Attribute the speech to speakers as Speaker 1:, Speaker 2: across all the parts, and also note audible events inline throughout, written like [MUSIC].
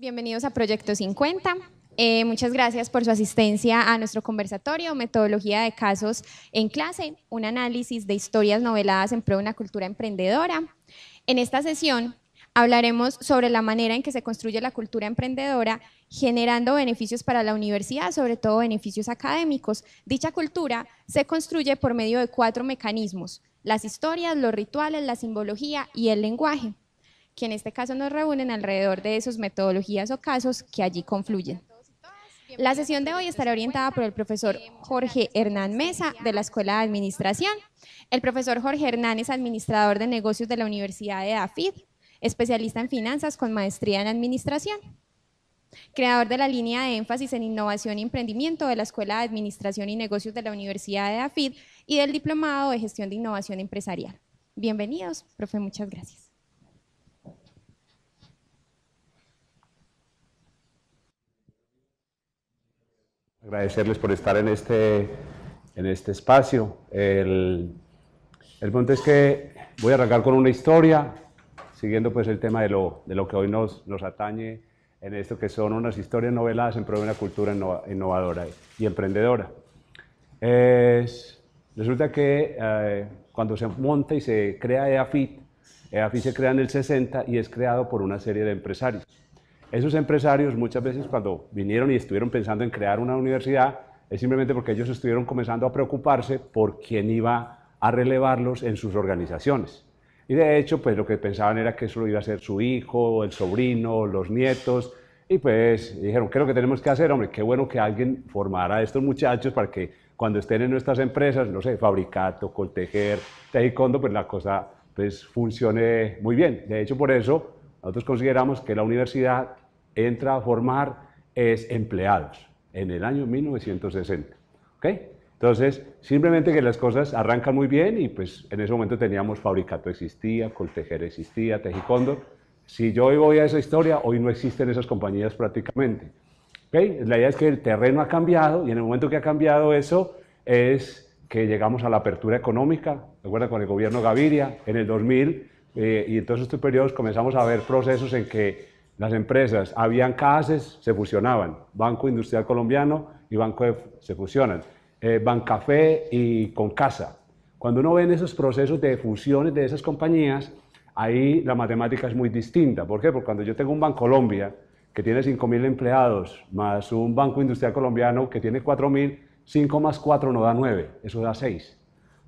Speaker 1: Bienvenidos a Proyecto
Speaker 2: 50. Eh, muchas gracias por su asistencia a nuestro conversatorio, metodología de casos en clase, un análisis de historias noveladas en pro de una cultura emprendedora. En esta sesión hablaremos sobre la manera en que se construye la cultura emprendedora, generando beneficios para la universidad, sobre todo beneficios académicos. Dicha cultura se construye por medio de cuatro mecanismos, las historias, los rituales, la simbología y el lenguaje que en este caso nos reúnen alrededor de sus metodologías o casos que allí confluyen. La sesión de hoy estará orientada por el profesor Jorge Hernán Mesa de la Escuela de Administración. El profesor Jorge Hernán es administrador de negocios de la Universidad de Afid, especialista en finanzas con maestría en administración. Creador de la línea de énfasis en innovación y emprendimiento de la Escuela de Administración y Negocios de la Universidad de Afid, y del Diplomado de Gestión de Innovación Empresarial. Bienvenidos, profe, muchas gracias.
Speaker 1: Agradecerles por estar en este, en este espacio. El, el punto es que voy a arrancar con una historia, siguiendo pues el tema de lo, de lo que hoy nos, nos atañe en esto que son unas historias noveladas en pro de una cultura innovadora y emprendedora. resulta que eh, cuando se monta y se crea EAFIT, EAFIT se crea en el 60 y es creado por una serie de empresarios. Esos empresarios muchas veces cuando vinieron y estuvieron pensando en crear una universidad, es simplemente porque ellos estuvieron comenzando a preocuparse por quién iba a relevarlos en sus organizaciones. Y de hecho, pues lo que pensaban era que eso lo iba a ser su hijo, el sobrino, los nietos, y pues dijeron, ¿qué es lo que tenemos que hacer? Hombre, qué bueno que alguien formara a estos muchachos para que cuando estén en nuestras empresas, no sé, fabricato, coltejer, taekwondo, pues la cosa pues funcione muy bien. De hecho, por eso nosotros consideramos que la universidad entra a formar es empleados en el año 1960. ¿okay? Entonces, simplemente que las cosas arrancan muy bien y pues en ese momento teníamos Fabricato existía, Coltejer existía, Tejicondo. Si yo hoy voy a esa historia, hoy no existen esas compañías prácticamente. ¿okay? La idea es que el terreno ha cambiado y en el momento que ha cambiado eso es que llegamos a la apertura económica, de acuerdo? con el gobierno Gaviria en el 2000 eh, y en todos estos periodos comenzamos a ver procesos en que las empresas, habían casas, se fusionaban, Banco Industrial Colombiano y Banco F, se fusionan, eh, Bancafé y Concasa. Cuando uno ve en esos procesos de fusiones de esas compañías, ahí la matemática es muy distinta. ¿Por qué? Porque cuando yo tengo un Banco Colombia que tiene 5.000 empleados, más un Banco Industrial Colombiano que tiene 4.000, 5 más 4 no da 9, eso da 6.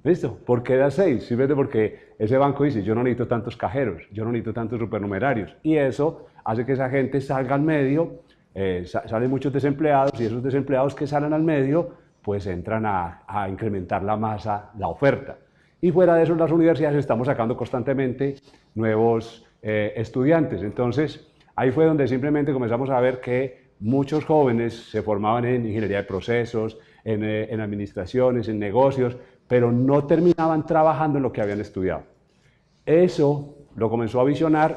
Speaker 1: ¿Listo? ¿Por qué da 6? Simplemente porque ese banco dice, yo no necesito tantos cajeros, yo no necesito tantos supernumerarios. Y eso hace que esa gente salga al medio, eh, salen muchos desempleados y esos desempleados que salen al medio, pues entran a, incrementar la masa, la oferta. Y fuera de eso, las universidades estamos sacando constantemente nuevos eh, estudiantes. Entonces, ahí fue donde simplemente comenzamos a ver que muchos jóvenes se formaban en ingeniería de procesos, en eh, administraciones, en negocios, pero no terminaban trabajando en lo que habían estudiado. Eso lo comenzó a visionar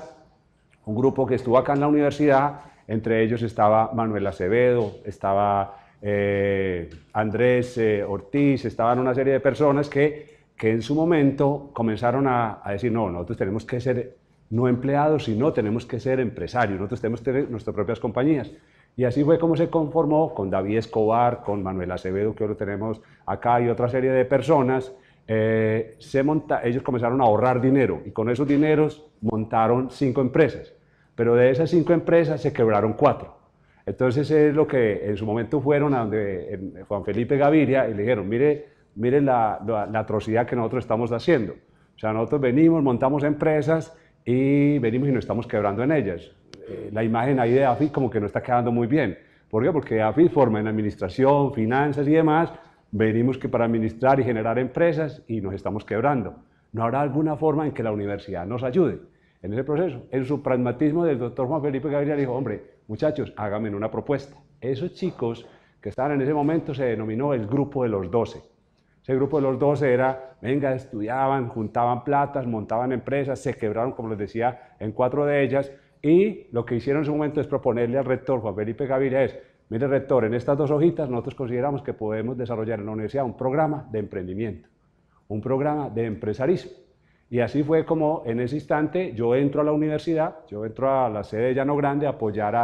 Speaker 1: un grupo que estuvo acá en la universidad, entre ellos estaba Manuel Acevedo, estaba eh, Andrés eh, Ortiz, estaban una serie de personas que, que en su momento comenzaron a, a, decir, no, nosotros tenemos que ser no empleados, sino tenemos que ser empresarios, nosotros tenemos que tener nuestras propias compañías. Y así fue como se conformó con David Escobar, con Manuel Acevedo, que ahora tenemos acá, y otra serie de personas eh, se monta, ellos comenzaron a ahorrar dinero y con esos dineros montaron cinco empresas, pero de esas cinco empresas se quebraron cuatro. Entonces es lo que en su momento fueron a donde Juan Felipe Gaviria y le dijeron, mire, mire la, atrocidad que nosotros estamos haciendo. O sea, nosotros venimos, montamos empresas y venimos y nos estamos quebrando en ellas. Eh, la imagen ahí de AFI como que no está quedando muy bien. ¿Por qué? Porque AFI forma en administración, finanzas y demás, venimos que para administrar y generar empresas y nos estamos quebrando. ¿No habrá alguna forma en que la universidad nos ayude en ese proceso? En su pragmatismo del doctor Juan Felipe Gaviria dijo, hombre, muchachos, háganme una propuesta. Esos chicos que estaban en ese momento se denominó el grupo de los doce. Ese grupo de los 12 era, venga, estudiaban, juntaban platas, montaban empresas, se quebraron, como les decía, en cuatro de ellas. Y lo que hicieron en su momento es proponerle al rector Juan Felipe Gaviria es, Mire, rector, en estas dos hojitas nosotros consideramos que podemos desarrollar en la universidad un programa de emprendimiento, un programa de empresarismo. Y así fue como en ese instante yo entro a la universidad, yo entro a la sede de Llano Grande a apoyar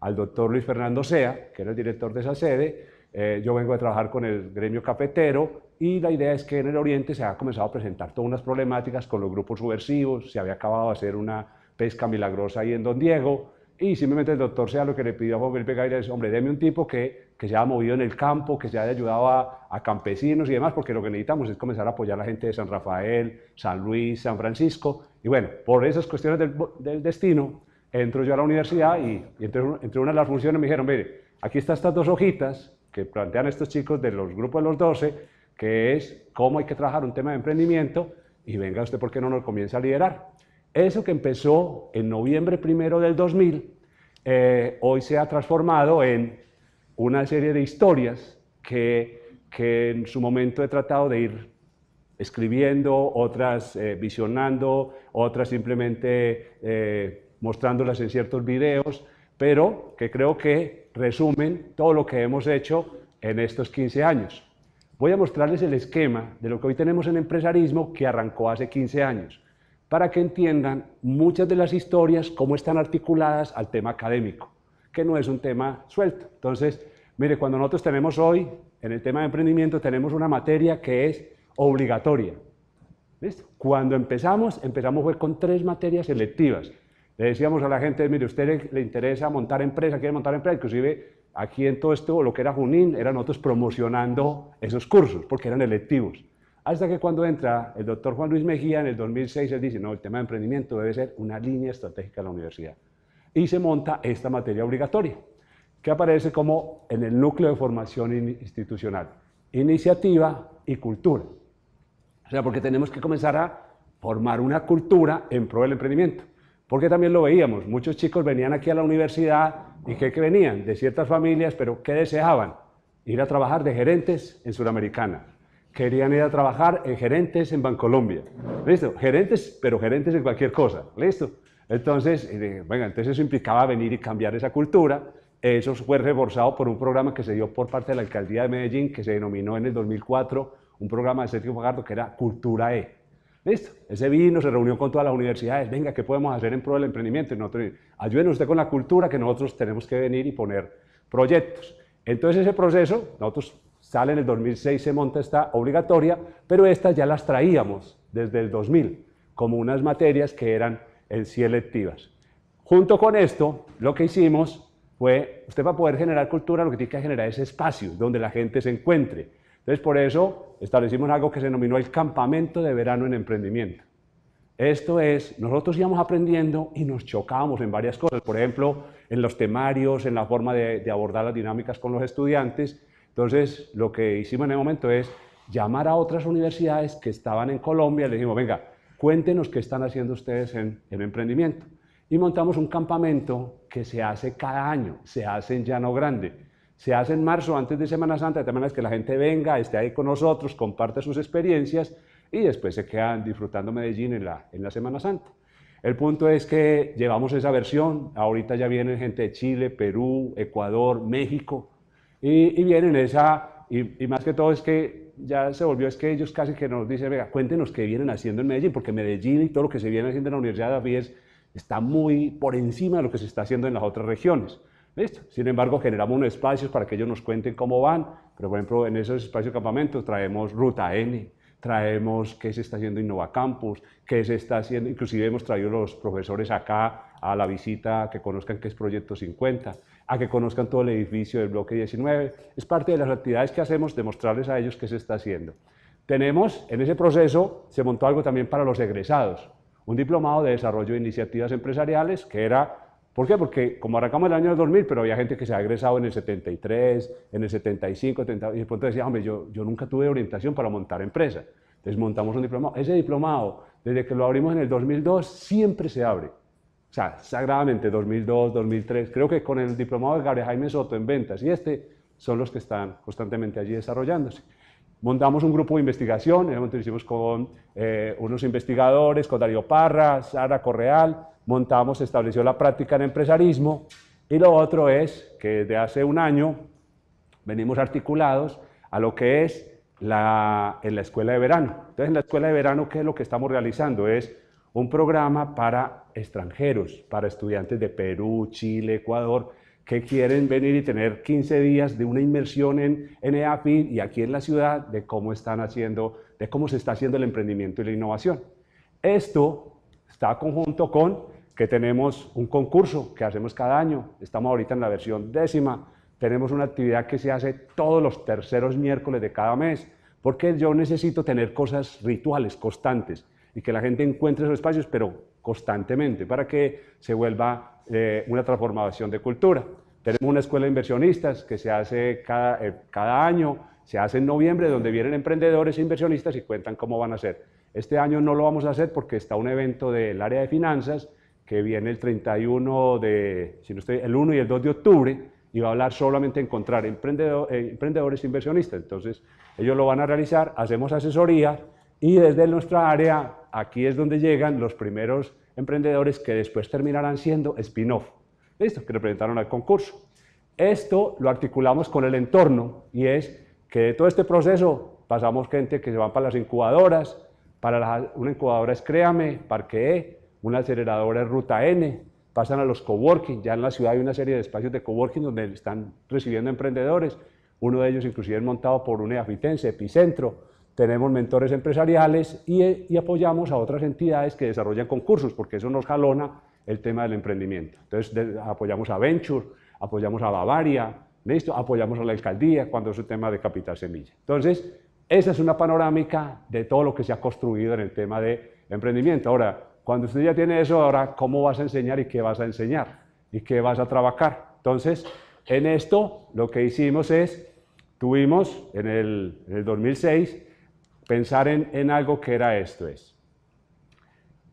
Speaker 1: al doctor Luis Fernando Sea, que era el director de esa sede. Eh, yo vengo a trabajar con el gremio cafetero y la idea es que en el Oriente se ha comenzado a presentar todas unas problemáticas con los grupos subversivos, se había acabado de hacer una pesca milagrosa ahí en Don Diego, y simplemente el doctor sea lo que le pidió a Juan Felipe Gaviria es, hombre, deme un tipo que, que se haya movido en el campo, que se haya ayudado a, campesinos y demás, porque lo que necesitamos es comenzar a apoyar a la gente de San Rafael, San Luis, San Francisco. Y bueno, por esas cuestiones del, destino, entro yo a la universidad y, entre, entre, una de las funciones me dijeron, mire, aquí están estas dos hojitas que plantean estos chicos de los grupos de los 12, que es cómo hay que trabajar un tema de emprendimiento y venga usted, ¿por qué no nos comienza a liderar? Eso que empezó en noviembre primero del 2000, eh, hoy se ha transformado en una serie de historias que, en su momento he tratado de ir escribiendo, otras eh, visionando, otras simplemente eh, mostrándolas en ciertos videos, pero que creo que resumen todo lo que hemos hecho en estos 15 años. Voy a mostrarles el esquema de lo que hoy tenemos en empresarismo que arrancó hace 15 años para que entiendan muchas de las historias, cómo están articuladas al tema académico, que no es un tema suelto. Entonces, mire, cuando nosotros tenemos hoy, en el tema de emprendimiento, tenemos una materia que es obligatoria. Cuando empezamos, empezamos con tres materias electivas. Le decíamos a la gente, mire, a usted le, interesa montar empresa, quiere montar empresa, inclusive aquí en todo esto, lo que era Junín, eran nosotros promocionando esos cursos, porque eran electivos. Hasta que cuando entra el doctor Juan Luis Mejía en el 2006, él dice, no, el tema de emprendimiento debe ser una línea estratégica de la universidad. Y se monta esta materia obligatoria, que aparece como en el núcleo de formación institucional, iniciativa y cultura. O sea, porque tenemos que comenzar a formar una cultura en pro del emprendimiento. Porque también lo veíamos, muchos chicos venían aquí a la universidad y ¿qué, venían? De ciertas familias, pero ¿qué deseaban? Ir a trabajar de gerentes en Sudamericana querían ir a trabajar en gerentes en Bancolombia. ¿Listo? Gerentes, pero gerentes en cualquier cosa. ¿Listo? Entonces, bueno, venga, entonces eso implicaba venir y cambiar esa cultura. Eso fue reforzado por un programa que se dio por parte de la alcaldía de Medellín, que se denominó en el 2004 un programa de Sergio Fajardo que era Cultura E. Listo, ese vino, se reunió con todas las universidades, venga, ¿qué podemos hacer en pro del emprendimiento? Y nosotros, ayúdenos usted con la cultura que nosotros tenemos que venir y poner proyectos. Entonces ese proceso, nosotros sale en el 2006, se monta esta obligatoria, pero estas ya las traíamos desde el 2000 como unas materias que eran en sí electivas. Junto con esto, lo que hicimos fue, usted va a poder generar cultura lo que tiene que generar es espacio donde la gente se encuentre. Entonces, por eso establecimos algo que se denominó el campamento de verano en emprendimiento. Esto es, nosotros íbamos aprendiendo y nos chocábamos en varias cosas, por ejemplo, en los temarios, en la forma de abordar las dinámicas con los estudiantes, entonces, lo que hicimos en el momento es llamar a otras universidades que estaban en Colombia y le dijimos, venga, cuéntenos qué están haciendo ustedes en, emprendimiento. Y montamos un campamento que se hace cada año, se hace en Llano Grande. Se hace en marzo, antes de Semana Santa, de tal manera que la gente venga, esté ahí con nosotros, comparte sus experiencias y después se quedan disfrutando Medellín en la, en la Semana Santa. El punto es que llevamos esa versión, ahorita ya viene gente de Chile, Perú, Ecuador, México, y, vienen esa, y, más que todo es que ya se volvió, es que ellos casi que nos dicen, venga, cuéntenos qué vienen haciendo en Medellín, porque Medellín y todo lo que se viene haciendo en la Universidad de David está muy por encima de lo que se está haciendo en las otras regiones. ¿Listo? Sin embargo, generamos unos espacios para que ellos nos cuenten cómo van. Pero, por ejemplo, en esos espacios de campamento traemos Ruta N, traemos qué se está haciendo Innova Campus, qué se está haciendo, inclusive hemos traído los profesores acá a la visita, que conozcan qué es Proyecto 50 a que conozcan todo el edificio del bloque 19. Es parte de las actividades que hacemos, de mostrarles a ellos qué se está haciendo. Tenemos, en ese proceso, se montó algo también para los egresados, un diplomado de desarrollo de iniciativas empresariales, que era, ¿por qué? Porque como arrancamos el año 2000, pero había gente que se ha egresado en el 73, en el 75, y de pronto decía, hombre, yo, yo nunca tuve orientación para montar empresa. Entonces montamos un diplomado. Ese diplomado, desde que lo abrimos en el 2002, siempre se abre. O sea, sagradamente 2002, 2003, creo que con el diplomado de Gabriel Jaime Soto en ventas y este son los que están constantemente allí desarrollándose. Montamos un grupo de investigación, lo hicimos con eh, unos investigadores, con Darío Parra, Sara Correal, montamos, estableció la práctica en empresarismo y lo otro es que desde hace un año venimos articulados a lo que es la, en la escuela de verano. Entonces, en la escuela de verano, ¿qué es lo que estamos realizando? Es un programa para extranjeros, para estudiantes de Perú, Chile, Ecuador, que quieren venir y tener 15 días de una inmersión en, en y aquí en la ciudad de cómo están haciendo, de cómo se está haciendo el emprendimiento y la innovación. Esto está conjunto con que tenemos un concurso que hacemos cada año, estamos ahorita en la versión décima, tenemos una actividad que se hace todos los terceros miércoles de cada mes, porque yo necesito tener cosas rituales constantes y que la gente encuentre esos espacios, pero constantemente, para que se vuelva eh, una transformación de cultura. Tenemos una escuela de inversionistas que se hace eh, cada, año, se hace en noviembre, donde vienen emprendedores e inversionistas y cuentan cómo van a hacer. Este año no lo vamos a hacer porque está un evento del área de finanzas que viene el 31 de, si no estoy, el 1 y el 2 de octubre y va a hablar solamente de encontrar emprendedor, eh, emprendedores e inversionistas. Entonces, ellos lo van a realizar, hacemos asesoría y desde nuestra área, aquí es donde llegan los primeros emprendedores que después terminarán siendo spin-off, ¿listo? Que representaron al concurso. Esto lo articulamos con el entorno y es que de todo este proceso pasamos gente que se va para las incubadoras, para una incubadora es Créame, Parque E, una aceleradora es Ruta N, pasan a los coworking, ya en la ciudad hay una serie de espacios de coworking donde están recibiendo emprendedores, uno de ellos inclusive es montado por un eafitense, Epicentro, tenemos mentores empresariales y, apoyamos a otras entidades que desarrollan concursos, porque eso nos jalona el tema del emprendimiento. Entonces apoyamos a Venture, apoyamos a Bavaria, ¿listo? apoyamos a la alcaldía cuando es un tema de capital semilla. Entonces, esa es una panorámica de todo lo que se ha construido en el tema de emprendimiento. Ahora, cuando usted ya tiene eso, ahora, ¿cómo vas a enseñar y qué vas a enseñar? ¿Y qué vas a trabajar? Entonces, en esto lo que hicimos es, tuvimos en el, en el 2006, pensar en, algo que era esto es.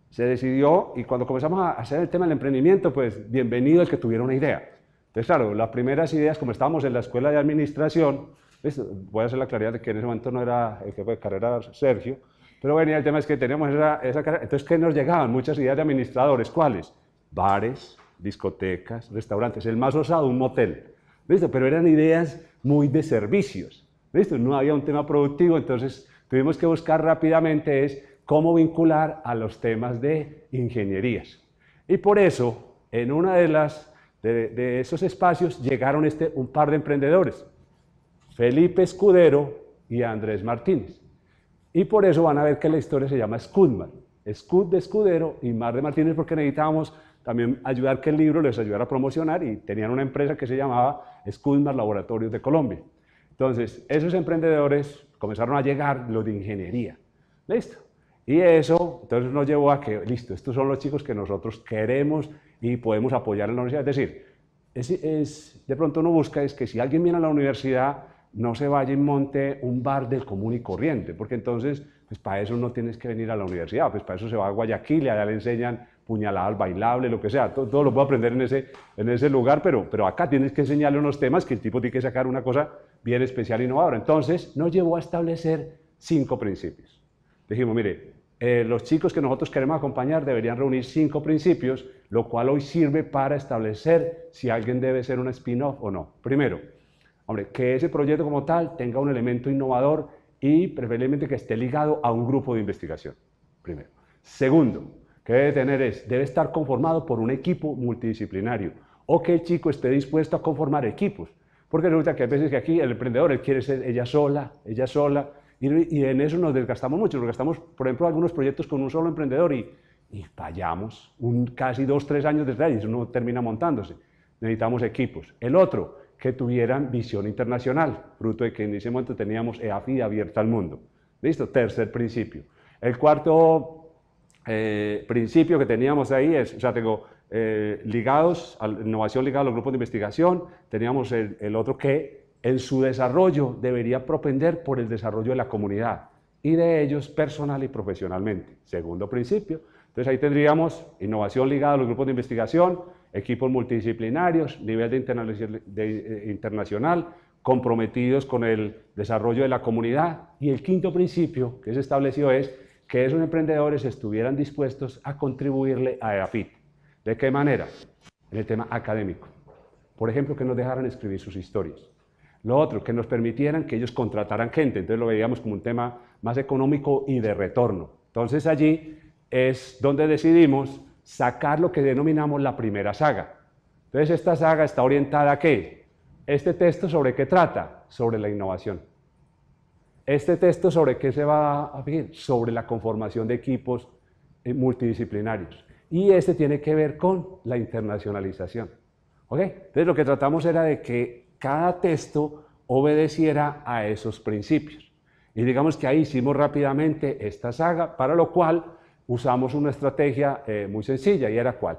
Speaker 1: Se decidió y cuando comenzamos a hacer el tema del emprendimiento, pues bienvenido el que tuviera una idea. Entonces, claro, las primeras ideas, como estábamos en la escuela de administración, pues, voy a hacer la claridad de que en ese momento no era el jefe de carrera Sergio, pero venía el tema es que teníamos esa, carrera. Entonces, ¿qué nos llegaban? Muchas ideas de administradores. ¿Cuáles? Bares, discotecas, restaurantes. El más osado, un motel. ¿Listo? Pero eran ideas muy de servicios. esto No había un tema productivo, entonces tuvimos que buscar rápidamente es cómo vincular a los temas de ingenierías. Y por eso, en una de de, esos espacios llegaron este, un par de emprendedores, Felipe Escudero y Andrés Martínez. Y por eso van a ver que la historia se llama Scudman. Scud de Escudero y Mar de Martínez, porque necesitábamos también ayudar que el libro les ayudara a promocionar y tenían una empresa que se llamaba Scudman Laboratorios de Colombia. Entonces, esos emprendedores comenzaron a llegar los de ingeniería. ¿Listo? Y eso, entonces nos llevó a que, listo, estos son los chicos que nosotros queremos y podemos apoyar en la universidad. Es decir, es, de pronto uno busca es que si alguien viene a la universidad, no se vaya y monte un bar del común y corriente, porque entonces, pues para eso no tienes que venir a la universidad, pues para eso se va a Guayaquil y allá le enseñan al bailable, lo que sea, todo, lo puedo aprender en ese, en ese lugar, pero, pero acá tienes que enseñarle unos temas que el tipo tiene que sacar una cosa bien especial e innovadora. Entonces nos llevó a establecer cinco principios. Dijimos, mire, eh, los chicos que nosotros queremos acompañar deberían reunir cinco principios, lo cual hoy sirve para establecer si alguien debe ser un spin-off o no. Primero, hombre, que ese proyecto como tal tenga un elemento innovador y preferiblemente que esté ligado a un grupo de investigación. Primero. Segundo, que debe tener es, debe estar conformado por un equipo multidisciplinario o que el chico esté dispuesto a conformar equipos. Porque resulta que a veces que aquí el emprendedor, él quiere ser ella sola, ella sola, y, en eso nos desgastamos mucho. porque gastamos, por ejemplo, algunos proyectos con un solo emprendedor y, fallamos un, casi dos, tres años desde ahí y eso no termina montándose. Necesitamos equipos. El otro, que tuvieran visión internacional, fruto de que en ese momento teníamos EAFI abierta al mundo. ¿Listo? Tercer principio. El cuarto el eh, principio que teníamos ahí es, ya sea, tengo eh, ligados, a la innovación ligada a los grupos de investigación, teníamos el, otro que en su desarrollo debería propender por el desarrollo de la comunidad y de ellos personal y profesionalmente. Segundo principio. Entonces ahí tendríamos innovación ligada a los grupos de investigación, equipos multidisciplinarios, nivel de, internacional, eh, internacional, comprometidos con el desarrollo de la comunidad. Y el quinto principio que es establecido es que esos emprendedores estuvieran dispuestos a contribuirle a EAFIT. ¿De qué manera? En el tema académico. Por ejemplo, que nos dejaran escribir sus historias. Lo otro, que nos permitieran que ellos contrataran gente. Entonces lo veíamos como un tema más económico y de retorno. Entonces allí es donde decidimos sacar lo que denominamos la primera saga. Entonces esta saga está orientada a qué? Este texto sobre qué trata? Sobre la innovación. Este texto sobre qué se va a pedir Sobre la conformación de equipos eh, multidisciplinarios. Y este tiene que ver con la internacionalización. Entonces lo que tratamos era de que cada texto obedeciera a esos principios. Y digamos que ahí hicimos rápidamente esta saga, para lo cual usamos una estrategia eh, muy sencilla, y era cuál.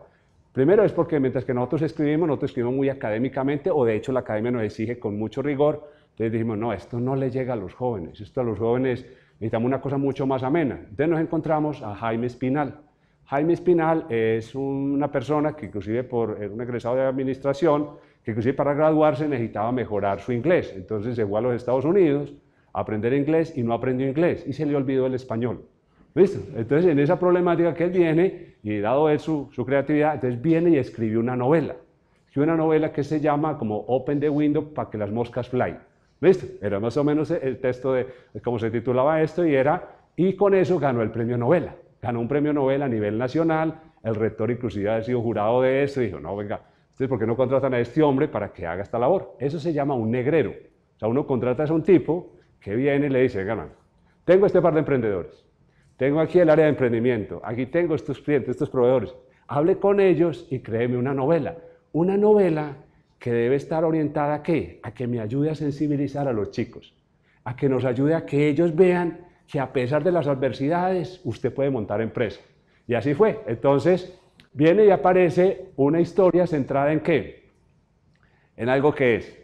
Speaker 1: Primero es porque mientras que nosotros escribimos, nosotros escribimos muy académicamente, o de hecho la academia nos exige con mucho rigor, entonces dijimos, no, esto no le llega a los jóvenes, esto a los jóvenes necesitamos una cosa mucho más amena. Entonces nos encontramos a Jaime Espinal. Jaime Espinal es una persona que inclusive por era un egresado de administración, que inclusive para graduarse necesitaba mejorar su inglés. Entonces se fue a los Estados Unidos a aprender inglés y no aprendió inglés y se le olvidó el español. ¿Listo? Entonces en esa problemática que él viene, y dado él su, creatividad, entonces viene y escribe una novela. Escribió una novela que se llama como Open the Window para que las moscas fly. Listo, era más o menos el texto de cómo se titulaba esto y era, y con eso ganó el premio novela. Ganó un premio novela a nivel nacional, el rector inclusive ha sido jurado de eso y dijo, no, venga, entonces ¿por qué no contratan a este hombre para que haga esta labor? Eso se llama un negrero. O sea, uno contrata a un tipo que viene y le dice, venga, tengo este par de emprendedores, tengo aquí el área de emprendimiento, aquí tengo estos clientes, estos proveedores, hable con ellos y créeme una novela. Una novela que debe estar orientada a qué? A que me ayude a sensibilizar a los chicos, a que nos ayude a que ellos vean que a pesar de las adversidades usted puede montar empresa. Y así fue. Entonces, viene y aparece una historia centrada en qué? En algo que es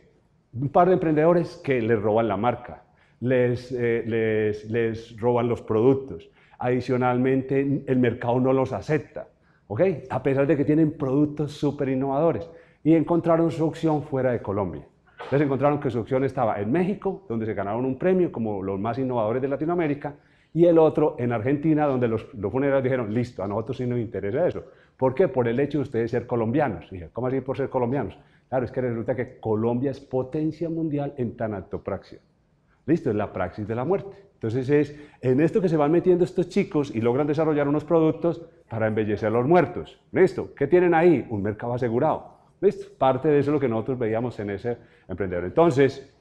Speaker 1: un par de emprendedores que les roban la marca, les, eh, les, les roban los productos. Adicionalmente, el mercado no los acepta, ¿ok? A pesar de que tienen productos súper innovadores y encontraron su opción fuera de Colombia. Entonces encontraron que su opción estaba en México, donde se ganaron un premio como los más innovadores de Latinoamérica, y el otro en Argentina, donde los, los funerarios dijeron, listo, a nosotros sí nos interesa eso. ¿Por qué? Por el hecho de ustedes ser colombianos. Dije, ¿cómo así por ser colombianos? Claro, es que resulta que Colombia es potencia mundial en tan alto tanatopraxia. Listo, es la praxis de la muerte. Entonces es en esto que se van metiendo estos chicos y logran desarrollar unos productos para embellecer a los muertos. Listo, ¿qué tienen ahí? Un mercado asegurado. Parte de eso es lo que nosotros veíamos en ese emprendedor. Entonces,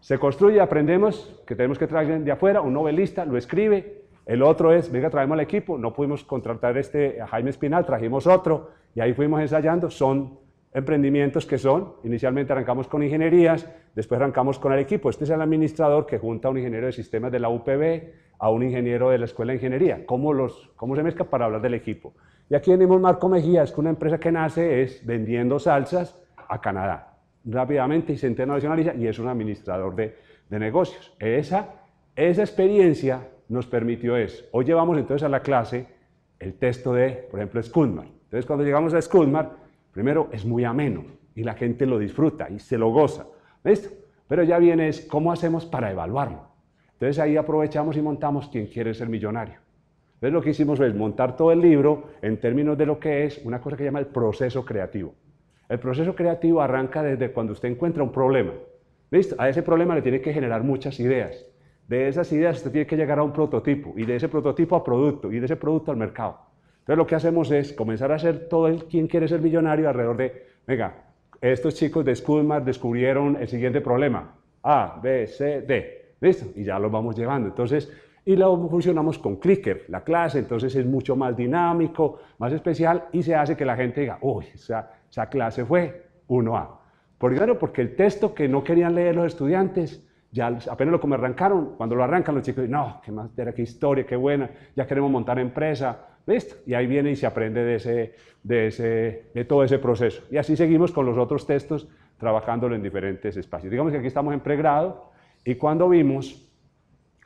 Speaker 1: se construye, aprendemos que tenemos que traer de afuera, un novelista lo escribe, el otro es, venga, traemos al equipo, no pudimos contratar este a Jaime Espinal, trajimos otro, y ahí fuimos ensayando, son emprendimientos que son, inicialmente arrancamos con ingenierías, después arrancamos con el equipo, este es el administrador que junta a un ingeniero de sistemas de la UPB, a un ingeniero de la Escuela de Ingeniería, ¿cómo, cómo se mezcla para hablar del equipo? Y aquí venimos Marco Mejía, es que una empresa que nace es vendiendo salsas a Canadá. Rápidamente y se internacionaliza y es un administrador de, negocios. Esa, esa experiencia nos permitió eso. Hoy llevamos entonces a la clase el texto de, por ejemplo, Skudmar. Entonces cuando llegamos a Skudmar, primero es muy ameno y la gente lo disfruta y se lo goza. ¿Listo? Pero ya viene es cómo hacemos para evaluarlo. Entonces ahí aprovechamos y montamos quién quiere ser millonario. Entonces lo que hicimos es montar todo el libro en términos de lo que es una cosa que se llama el proceso creativo. El proceso creativo arranca desde cuando usted encuentra un problema. ¿Listo? A ese problema le tiene que generar muchas ideas. De esas ideas usted tiene que llegar a un prototipo y de ese prototipo a producto y de ese producto al mercado. Entonces lo que hacemos es comenzar a hacer todo el quien quiere ser millonario alrededor de, venga, estos chicos de Schoolmart descubrieron el siguiente problema, A, B, C, D, listo, y ya lo vamos llevando. Entonces y luego funcionamos con Clicker, la clase, entonces es mucho más dinámico, más especial y se hace que la gente diga, uy, esa, clase fue 1A. Por Primero porque el texto que no querían leer los estudiantes, ya apenas lo como arrancaron, cuando lo arrancan los chicos, no, qué era qué historia, qué buena, ya queremos montar empresa, listo. Y ahí viene y se aprende de, ese, de, ese, de todo ese proceso. Y así seguimos con los otros textos, trabajándolo en diferentes espacios. Digamos que aquí estamos en pregrado y cuando vimos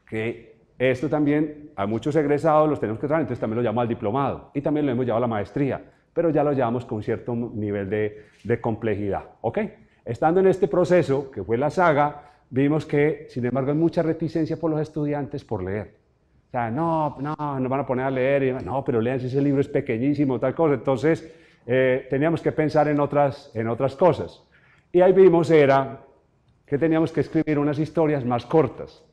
Speaker 1: que esto también, a muchos egresados los tenemos que traer, entonces también lo llamamos al diplomado y también lo hemos llevado a la maestría, pero ya lo llevamos con cierto nivel de, complejidad. Estando en este proceso, que fue la saga, vimos que, sin embargo, hay mucha reticencia por los estudiantes por leer. O sea, no, no, nos van a poner a leer, y, no, pero lean, si ese libro es pequeñísimo, tal cosa. Entonces, eh, teníamos que pensar en otras, en otras cosas. Y ahí vimos era que teníamos que escribir unas historias más cortas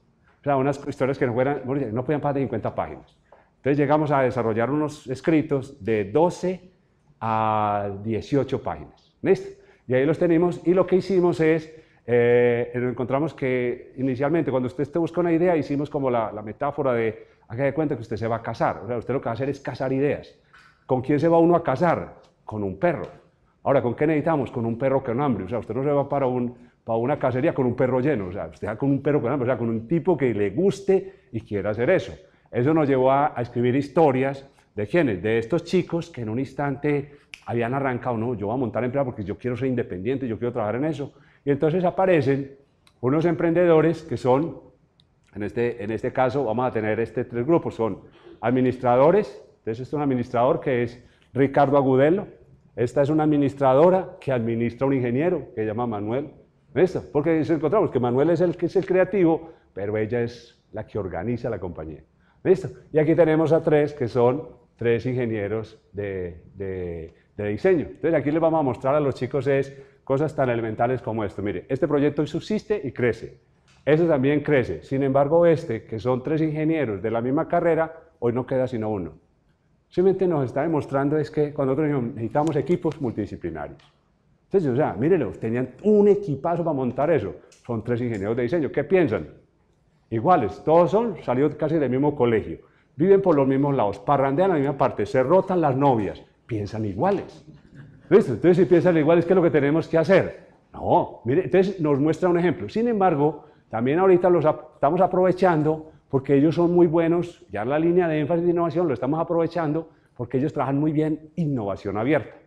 Speaker 1: sea, unas historias que no, fueran, no podían pasar de 50 páginas. Entonces llegamos a desarrollar unos escritos de 12 a 18 páginas. ¿Listo? Y ahí los tenemos y lo que hicimos es, eh, encontramos que inicialmente cuando usted te busca una idea, hicimos como la, metáfora de, haga de cuenta que usted se va a casar, o sea, usted lo que va a hacer es casar ideas. ¿Con quién se va uno a casar? Con un perro. Ahora, ¿con qué necesitamos? Con un perro que no hambre. O sea, usted no se va para un, para una cacería con un perro lleno, o sea, usted con un perro con o sea, con un tipo que le guste y quiera hacer eso. Eso nos llevó a, escribir historias de quienes, de estos chicos que en un instante habían arrancado, no, yo voy a montar empresa porque yo quiero ser independiente, yo quiero trabajar en eso. Y entonces aparecen unos emprendedores que son, en este, en este caso vamos a tener este tres grupos, son administradores, entonces este es un administrador que es Ricardo Agudelo, esta es una administradora que administra un ingeniero que se llama Manuel, ¿Listo? Porque nos encontramos que Manuel es el que es el creativo, pero ella es la que organiza la compañía. ¿Listo? Y aquí tenemos a tres que son tres ingenieros de, diseño. Entonces aquí les vamos a mostrar a los chicos es cosas tan elementales como esto. Mire, este proyecto subsiste y crece. Ese también crece. Sin embargo, este, que son tres ingenieros de la misma carrera, hoy no queda sino uno. Simplemente nos está demostrando es que cuando nosotros necesitamos equipos multidisciplinarios. Entonces, o sea, mírenlo, tenían un equipazo para montar eso. Son tres ingenieros de diseño. ¿Qué piensan? Iguales, todos son salidos casi del mismo colegio. Viven por los mismos lados, parrandean a la misma parte, se rotan las novias. Piensan iguales. ¿Listo? Entonces, si piensan iguales, ¿qué es lo que tenemos que hacer? No, mire, entonces nos muestra un ejemplo. Sin embargo, también ahorita los estamos aprovechando porque ellos son muy buenos, ya en la línea de énfasis de innovación lo estamos aprovechando porque ellos trabajan muy bien innovación abierta.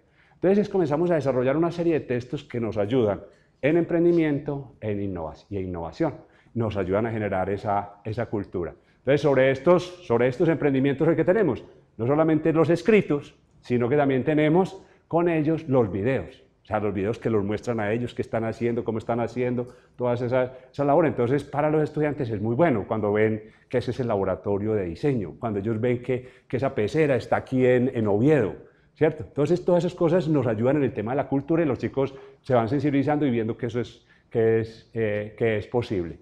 Speaker 1: Entonces comenzamos a desarrollar una serie de textos que nos ayudan en emprendimiento en innovación, y en innovación. Nos ayudan a generar esa, cultura. Entonces, sobre estos, sobre estos emprendimientos que tenemos, no solamente los escritos, sino que también tenemos con ellos los videos. O sea, los videos que los muestran a ellos, qué están haciendo, cómo están haciendo, todas esas, esa labor. Entonces, para los estudiantes es muy bueno cuando ven que ese es el laboratorio de diseño, cuando ellos ven que, esa pecera está aquí en Oviedo, ¿cierto? Entonces, todas esas cosas nos ayudan en el tema de la cultura y los chicos se van sensibilizando y viendo que eso es, que es, eh, que es posible.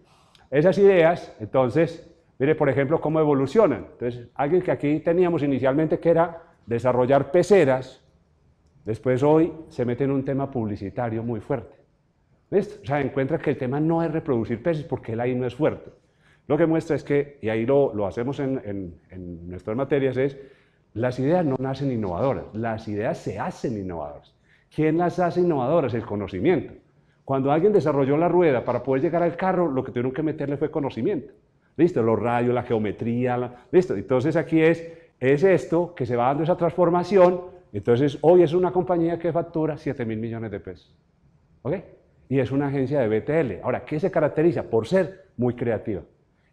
Speaker 1: Esas ideas, entonces, mire, por ejemplo, cómo evolucionan. Entonces, alguien que aquí teníamos inicialmente que era desarrollar peceras, después hoy se mete en un tema publicitario muy fuerte. ¿Ves? O sea, encuentra que el tema no es reproducir peces porque él ahí no es fuerte. Lo que muestra es que, y ahí lo, lo hacemos en, en nuestras materias, es las ideas no nacen innovadoras, las ideas se hacen innovadoras. ¿Quién las hace innovadoras? El conocimiento. Cuando alguien desarrolló la rueda para poder llegar al carro, lo que tuvieron que meterle fue conocimiento. Listo, los rayos, la geometría, listo. Entonces aquí es, es esto que se va dando esa transformación. Entonces hoy es una compañía que factura 7 mil millones de pesos. ¿Ok? Y es una agencia de BTL. Ahora, ¿qué se caracteriza? Por ser muy creativa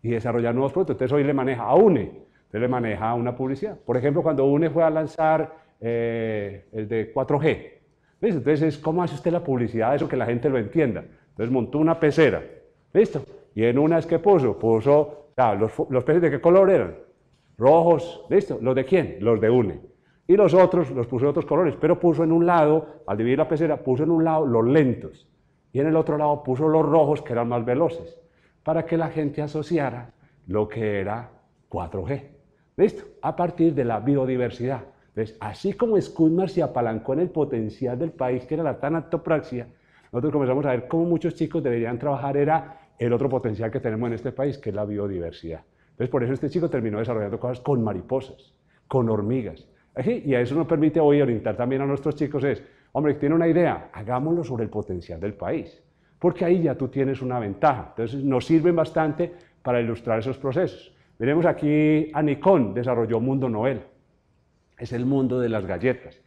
Speaker 1: y desarrollar nuevos productos. Entonces hoy le maneja a UNE, Usted le maneja una publicidad. Por ejemplo, cuando UNE fue a lanzar eh, el de 4G, ¿listo? Entonces, ¿cómo hace usted la publicidad eso que la gente lo entienda? Entonces montó una pecera, ¿listo? Y en una es que puso, puso, los, los peces de qué color eran? Rojos, ¿listo? ¿Los de quién? Los de UNE. Y los otros los puso de otros colores, pero puso en un lado, al dividir la pecera, puso en un lado los lentos y en el otro lado puso los rojos que eran más veloces, para que la gente asociara lo que era 4G. ¿Listo? A partir de la biodiversidad. Entonces, así como Skudmar se apalancó en el potencial del país, que era la tanatopraxia, nosotros comenzamos a ver cómo muchos chicos deberían trabajar era el otro potencial que tenemos en este país, que es la biodiversidad. Entonces, por eso este chico terminó desarrollando cosas con mariposas, con hormigas. Y a eso nos permite hoy orientar también a nuestros chicos es, hombre, tiene una idea, hagámoslo sobre el potencial del país, porque ahí ya tú tienes una ventaja. Entonces, nos sirven bastante para ilustrar esos procesos. Tenemos aquí a Nikon, desarrolló Mundo Noel. Es el mundo de las galletas.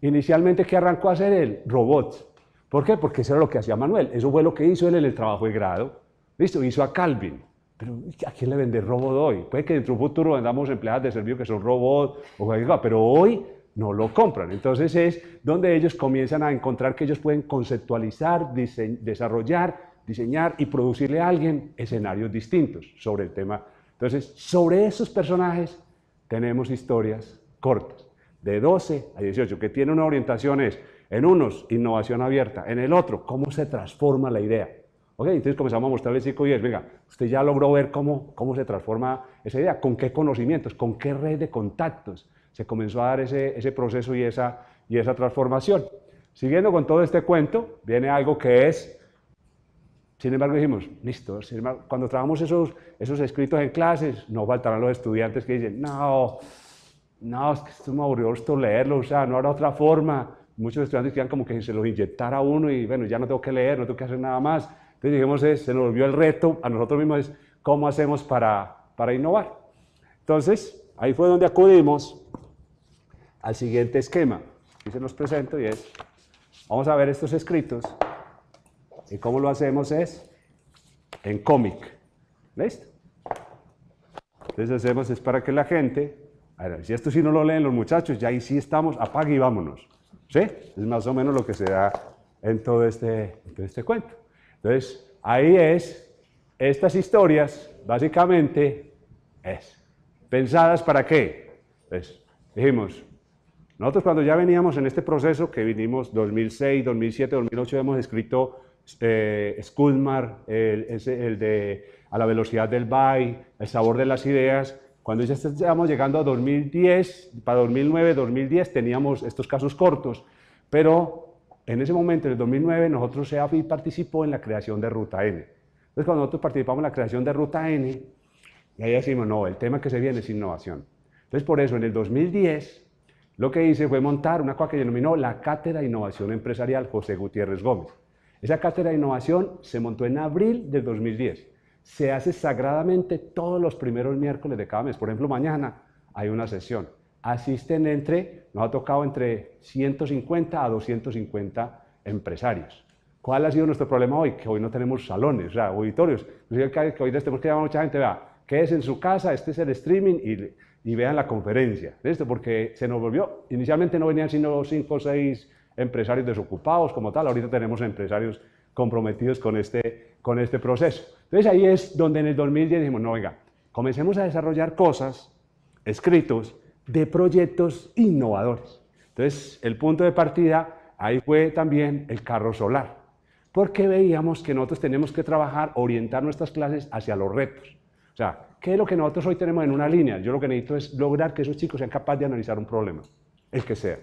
Speaker 1: Inicialmente, ¿qué arrancó a hacer él? Robots. ¿Por qué? Porque eso era lo que hacía Manuel. Eso fue lo que hizo él en el trabajo de grado. ¿Listo? Hizo a Calvin. Pero ¿a quién le vende robot hoy? Puede que dentro de un futuro vendamos empleados de servicio que son robots o cualquier pero hoy no lo compran. Entonces es donde ellos comienzan a encontrar que ellos pueden conceptualizar, desarrollar, diseñar y producirle a alguien escenarios distintos sobre el tema entonces, sobre esos personajes tenemos historias cortas, de 12 a 18, que tiene una orientación es, en unos, innovación abierta, en el otro, cómo se transforma la idea. ¿Ok? Entonces comenzamos a mostrarle 5 y 10, venga, usted ya logró ver cómo, cómo se transforma esa idea, con qué conocimientos, con qué red de contactos se comenzó a dar ese, proceso y esa, y esa transformación. Siguiendo con todo este cuento, viene algo que es sin embargo, dijimos, listo, cuando trabamos esos, esos escritos en clases, no faltarán los estudiantes que dicen, no, no, es que esto me aburrido, esto leerlo, o sea, no habrá otra forma. Muchos estudiantes quedan como que se los inyectara uno y bueno, ya no tengo que leer, no tengo que hacer nada más. Entonces dijimos, se nos volvió el reto a nosotros mismos, es cómo hacemos para, para innovar. Entonces, ahí fue donde acudimos al siguiente esquema. que se nos presento y es, vamos a ver estos escritos ¿Y cómo lo hacemos? Es en cómic. ¿Listo? Entonces hacemos es para que la gente, a ver, si esto sí no lo leen los muchachos, ya ahí sí estamos, apague y vámonos. ¿Sí? Es más o menos lo que se da en todo este, en este cuento. Entonces, ahí es, estas historias, básicamente, es. ¿Pensadas para qué? Pues, dijimos, nosotros cuando ya veníamos en este proceso, que vinimos 2006, 2007, 2008, hemos escrito eh, el, de A la velocidad del by El sabor de las ideas. Cuando ya estábamos llegando a 2010, para 2009, 2010 teníamos estos casos cortos, pero en ese momento, en el 2009, nosotros SEAFI participó en la creación de Ruta N. Entonces, cuando nosotros participamos en la creación de Ruta N, y ahí decimos, no, el tema que se viene es innovación. Entonces, por eso, en el 2010, lo que hice fue montar una cosa que denominó la Cátedra de Innovación Empresarial José Gutiérrez Gómez. Esa cátedra de innovación se montó en abril de 2010. Se hace sagradamente todos los primeros miércoles de cada mes. Por ejemplo, mañana hay una sesión. Asisten entre, nos ha tocado entre 150 a 250 empresarios. ¿Cuál ha sido nuestro problema hoy? Que hoy no tenemos salones, o sea, auditorios. Que hoy tenemos que llamar a mucha gente, vea, es en su casa, este es el streaming y, vean la conferencia. ¿Listo? Porque se nos volvió, inicialmente no venían sino 5 o 6 empresarios desocupados como tal, ahorita tenemos empresarios comprometidos con este, con este proceso. Entonces ahí es donde en el 2010 dijimos, no, venga, comencemos a desarrollar cosas, escritos, de proyectos innovadores. Entonces el punto de partida ahí fue también el carro solar, porque veíamos que nosotros tenemos que trabajar, orientar nuestras clases hacia los retos. O sea, ¿qué es lo que nosotros hoy tenemos en una línea? Yo lo que necesito es lograr que esos chicos sean capaces de analizar un problema, el que sea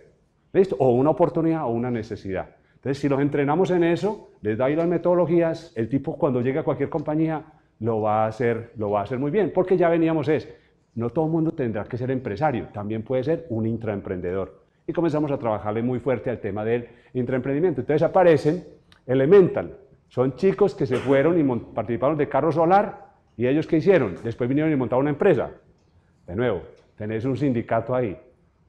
Speaker 1: ¿Listo? O una oportunidad o una necesidad. Entonces, si los entrenamos en eso, les da ahí las metodologías, el tipo cuando llega a cualquier compañía lo va a hacer, lo va a hacer muy bien, porque ya veníamos es, no todo el mundo tendrá que ser empresario, también puede ser un intraemprendedor. Y comenzamos a trabajarle muy fuerte al tema del intraemprendimiento. Entonces aparecen elementan, son chicos que se fueron y participaron de carro solar, y ellos qué hicieron? Después vinieron y montaron una empresa. De nuevo, tenéis un sindicato ahí,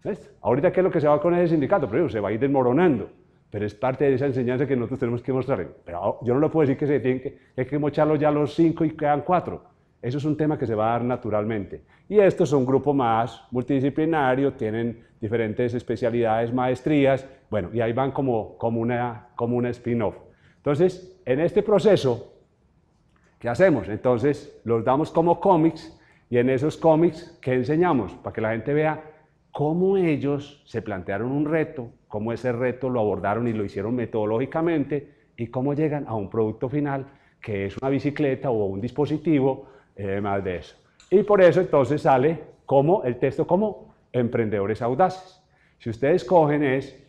Speaker 1: ¿Ves? Ahorita, ¿qué es lo que se va con ese sindicato? Pero se va a ir desmoronando. Pero es parte de esa enseñanza que nosotros tenemos que mostrar. Pero ah, yo no lo puedo decir que se tienen que, hay que mocharlo ya los cinco y quedan cuatro. Eso es un tema que se va a dar naturalmente. Y esto es un grupo más multidisciplinario, tienen diferentes especialidades, maestrías, bueno, y ahí van como, como una, como una spin-off. Entonces, en este proceso, ¿qué hacemos? Entonces, los damos como cómics y en esos cómics, ¿qué enseñamos? Para que la gente vea cómo ellos se plantearon un reto, cómo ese reto lo abordaron y lo hicieron metodológicamente y cómo llegan a un producto final que es una bicicleta o un dispositivo, eh, más de eso. Y por eso entonces sale como el texto como emprendedores audaces. Si ustedes cogen es,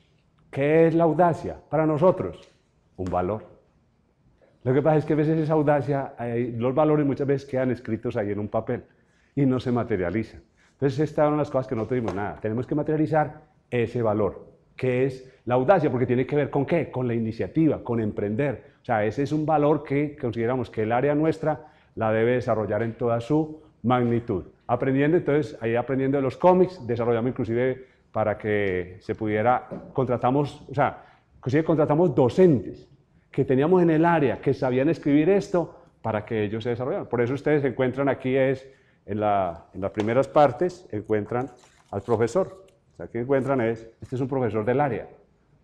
Speaker 1: ¿qué es la audacia para nosotros? Un valor. Lo que pasa es que a veces esa audacia, los valores muchas veces quedan escritos ahí en un papel y no se materializan. Entonces, estas de las cosas que no tuvimos nada. Tenemos que materializar ese valor, que es la audacia, porque tiene que ver con qué? Con la iniciativa, con emprender. O sea, ese es un valor que consideramos que el área nuestra la debe desarrollar en toda su magnitud. Aprendiendo, entonces, ahí aprendiendo de los cómics, desarrollamos inclusive para que se pudiera, contratamos, o sea, inclusive contratamos docentes que teníamos en el área, que sabían escribir esto, para que ellos se desarrollaran. Por eso ustedes se encuentran aquí es en, la, en las primeras partes encuentran al profesor. O sea, que encuentran es, este es un profesor del área,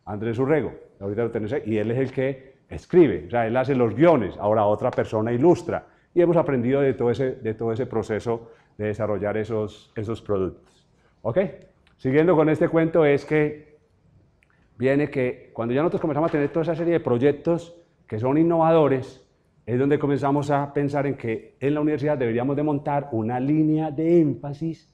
Speaker 1: Andrés Urrego, ahorita lo y él es el que escribe, o sea, él hace los guiones, ahora otra persona ilustra, y hemos aprendido de todo ese, de todo ese proceso de desarrollar esos, esos productos. ¿Ok? Siguiendo con este cuento es que viene que cuando ya nosotros comenzamos a tener toda esa serie de proyectos que son innovadores, es donde comenzamos a pensar en que en la universidad deberíamos de montar una línea de énfasis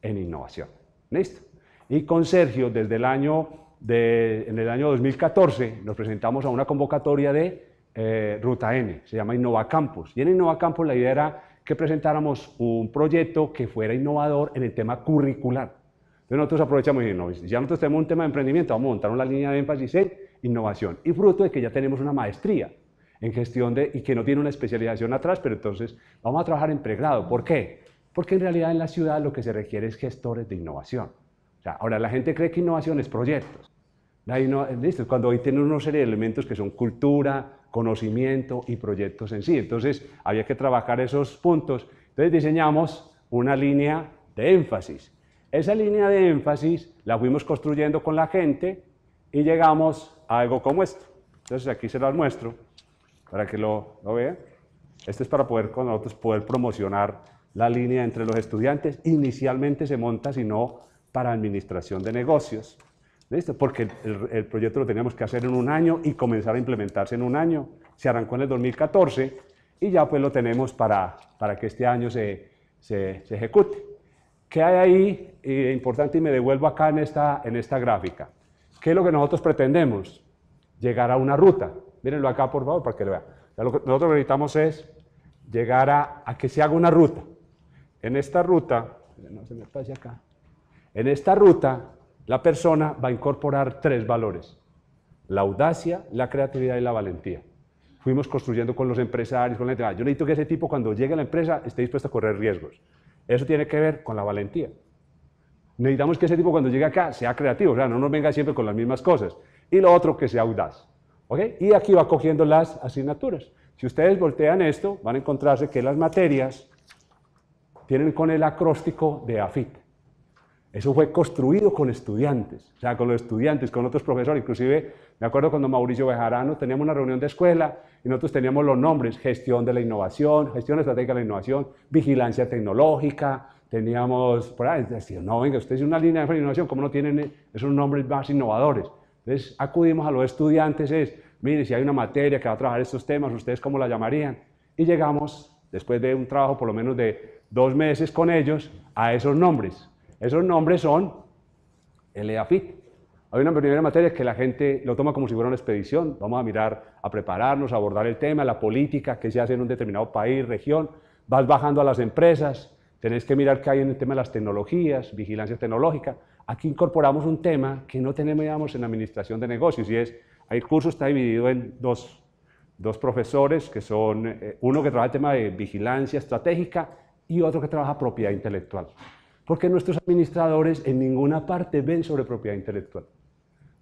Speaker 1: en innovación. ¿Listo? Y con Sergio, desde el año, en el año 2014, nos presentamos a una convocatoria de eh, Ruta N, se llama Innova Campus. Y en Innova Campus la idea era que presentáramos un proyecto que fuera innovador en el tema curricular. Entonces nosotros aprovechamos y dijimos, ya nosotros tenemos un tema de emprendimiento, vamos a montar una línea de énfasis en innovación. Y fruto de que ya tenemos una maestría en gestión de, y que no tiene una especialización atrás, pero entonces vamos a trabajar en pregrado. ¿Por qué? Porque en realidad en la ciudad lo que se requiere es gestores de innovación. ahora la gente cree que innovación es proyectos. ¿Listo? Cuando hoy tienen una serie de elementos que son cultura, conocimiento y proyectos en sí. Entonces había que trabajar esos puntos. Entonces diseñamos una línea de énfasis. Esa línea de énfasis la fuimos construyendo con la gente y llegamos a algo como esto. Entonces aquí se las muestro para que lo, lo vea. Esto es para poder con nosotros poder promocionar la línea entre los estudiantes. Inicialmente se monta, sino para administración de negocios. ¿Listo? Porque el, proyecto lo teníamos que hacer en un año y comenzar a implementarse en un año. Se arrancó en el 2014 y ya pues lo tenemos para, para que este año se, ejecute. ¿Qué hay ahí eh, importante? Y me devuelvo acá en esta, en esta gráfica. ¿Qué es lo que nosotros pretendemos? Llegar a una ruta. Mírenlo acá, por favor, para que lo vean. Nosotros lo que necesitamos es llegar a, que se haga una ruta. En esta ruta, no se me acá, en esta ruta la persona va a incorporar tres valores, la audacia, la creatividad y la valentía. Fuimos construyendo con los empresarios, con la gente, ah, yo necesito que ese tipo cuando llegue a la empresa esté dispuesto a correr riesgos. Eso tiene que ver con la valentía. Necesitamos que ese tipo cuando llegue acá sea creativo, o sea, no nos venga siempre con las mismas cosas. Y lo otro, que sea audaz. Y aquí va cogiendo las asignaturas. Si ustedes voltean esto, van a encontrarse que las materias tienen con el acróstico de AFIT. Eso fue construido con estudiantes, o sea, con los estudiantes, con otros profesores. Inclusive, me acuerdo cuando Mauricio Bejarano teníamos una reunión de escuela y nosotros teníamos los nombres, gestión de la innovación, gestión estratégica de la innovación, vigilancia tecnológica, teníamos, por ahí, decía, no, venga, ustedes una línea de innovación, ¿cómo no tienen esos nombres más innovadores? Entonces acudimos a los estudiantes, es, miren, si hay una materia que va a trabajar estos temas, ¿ustedes cómo la llamarían? Y llegamos, después de un trabajo por lo menos de dos meses con ellos, a esos nombres. Esos nombres son el EAFIT. Hay una primera materia que la gente lo toma como si fuera una expedición. Vamos a mirar, a prepararnos, a abordar el tema, la política que se hace en un determinado país, región. Vas bajando a las empresas, Tenéis que mirar qué hay en el tema de las tecnologías, vigilancia tecnológica. Aquí incorporamos un tema que no tenemos en administración de negocios y es, el curso está dividido en dos, dos profesores, que son eh, uno que trabaja el tema de vigilancia estratégica y otro que trabaja propiedad intelectual. Porque nuestros administradores en ninguna parte ven sobre propiedad intelectual.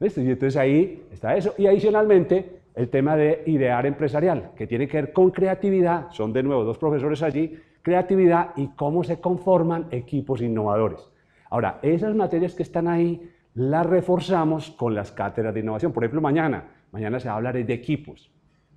Speaker 1: Y entonces ahí está eso. Y adicionalmente, el tema de idear empresarial, que tiene que ver con creatividad. Son de nuevo dos profesores allí creatividad y cómo se conforman equipos innovadores. Ahora, esas materias que están ahí las reforzamos con las cátedras de innovación. Por ejemplo, mañana, mañana se va de equipos.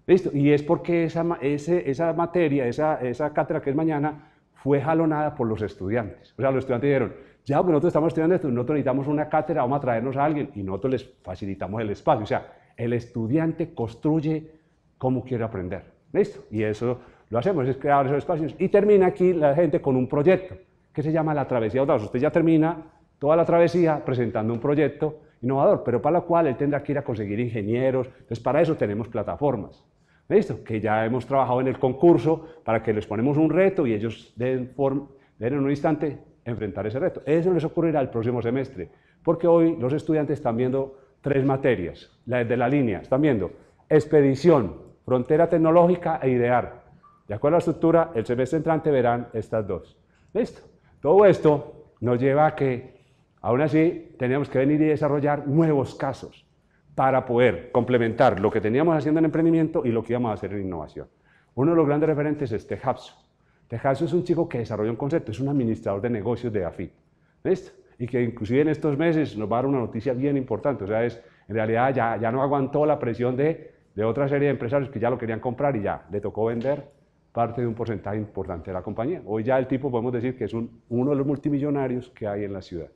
Speaker 1: ¿Listo? Y es porque esa, esa materia, esa, esa cátedra que es mañana, fue jalonada por los estudiantes. O sea, los estudiantes dijeron, ya que pues nosotros estamos estudiando esto, nosotros necesitamos una cátedra, vamos a traernos a alguien y nosotros les facilitamos el espacio. O sea, el estudiante construye cómo quiere aprender. ¿Listo? Y eso lo hacemos, es crear esos espacios. Y termina aquí la gente con un proyecto, que se llama la travesía audaz. Usted ya termina toda la travesía presentando un proyecto innovador, pero para lo cual él tendrá que ir a conseguir ingenieros. Entonces, para eso tenemos plataformas. ¿Listo? Que ya hemos trabajado en el concurso para que les ponemos un reto y ellos den, den en un instante enfrentar ese reto. Eso les ocurrirá el próximo semestre, porque hoy los estudiantes están viendo tres materias, la de la línea, están viendo expedición, frontera tecnológica e idear. De acuerdo a la estructura, el semestre entrante verán estas dos. Listo. Todo esto nos lleva a que, aún así, teníamos que venir y desarrollar nuevos casos para poder complementar lo que teníamos haciendo en emprendimiento y lo que íbamos a hacer en innovación. Uno de los grandes referentes es Tejapso. Tejapso es un chico que desarrolló un concepto, es un administrador de negocios de AFIT. ¿Listo? Y que inclusive en estos meses nos va a dar una noticia bien importante. O sea, es, en realidad ya, no aguantó la presión de, de otra serie de empresarios que ya lo querían comprar y ya le tocó vender parte de un porcentaje importante de la compañía. Hoy ya el tipo podemos decir que es uno de los multimillonarios que hay en la ciudad.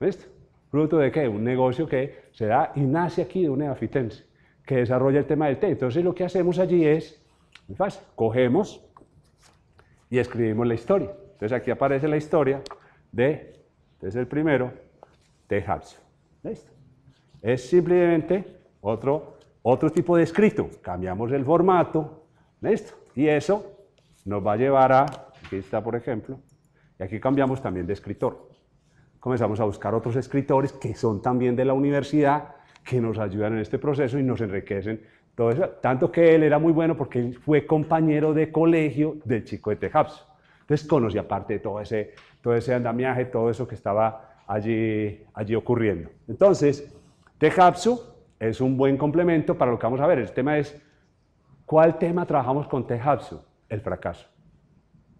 Speaker 1: ¿Listo? ¿Fruto de qué? Un negocio que se da y nace aquí de una edafitense que desarrolla el tema del té. Entonces lo que hacemos allí es, muy fácil, cogemos y escribimos la historia. Entonces aquí aparece la historia de, es el primero, de ¿Ves? Es simplemente otro, otro tipo de escrito. Cambiamos el formato. ¿Listo? Y eso nos va a llevar a, aquí está por ejemplo, y aquí cambiamos también de escritor. Comenzamos a buscar otros escritores que son también de la universidad, que nos ayudan en este proceso y nos enriquecen todo eso. Tanto que él era muy bueno porque fue compañero de colegio del chico de Tejabs. Entonces conocía aparte de todo ese, todo ese andamiaje, todo eso que estaba allí, allí ocurriendo. Entonces, Tejapsu es un buen complemento para lo que vamos a ver. El tema es ¿Cuál tema trabajamos con Tejapsu? El fracaso.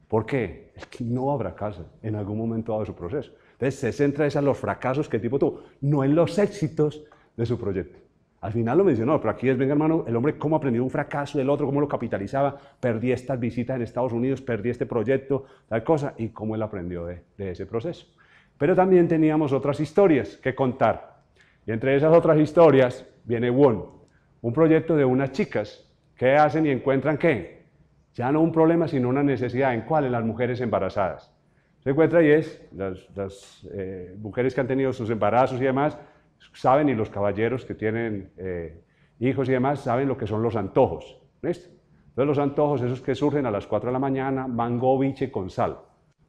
Speaker 1: ¿Por qué? Es que no habrá casa en algún momento de su proceso. Entonces se centra en los fracasos que el tipo tuvo, no en los éxitos de su proyecto. Al final lo mencionó, pero aquí es, venga hermano, el hombre cómo aprendió un fracaso del otro, cómo lo capitalizaba, perdí estas visitas en Estados Unidos, perdí este proyecto, tal cosa, y cómo él aprendió de, de ese proceso. Pero también teníamos otras historias que contar. Y entre esas otras historias viene Won, un proyecto de unas chicas ¿Qué hacen y encuentran qué? Ya no un problema, sino una necesidad. ¿En cuál? En las mujeres embarazadas. Se encuentra y es, las, eh, mujeres que han tenido sus embarazos y demás, saben, y los caballeros que tienen eh, hijos y demás, saben lo que son los antojos. ¿Listo? Entonces los antojos, esos que surgen a las 4 de la mañana, mango, con sal.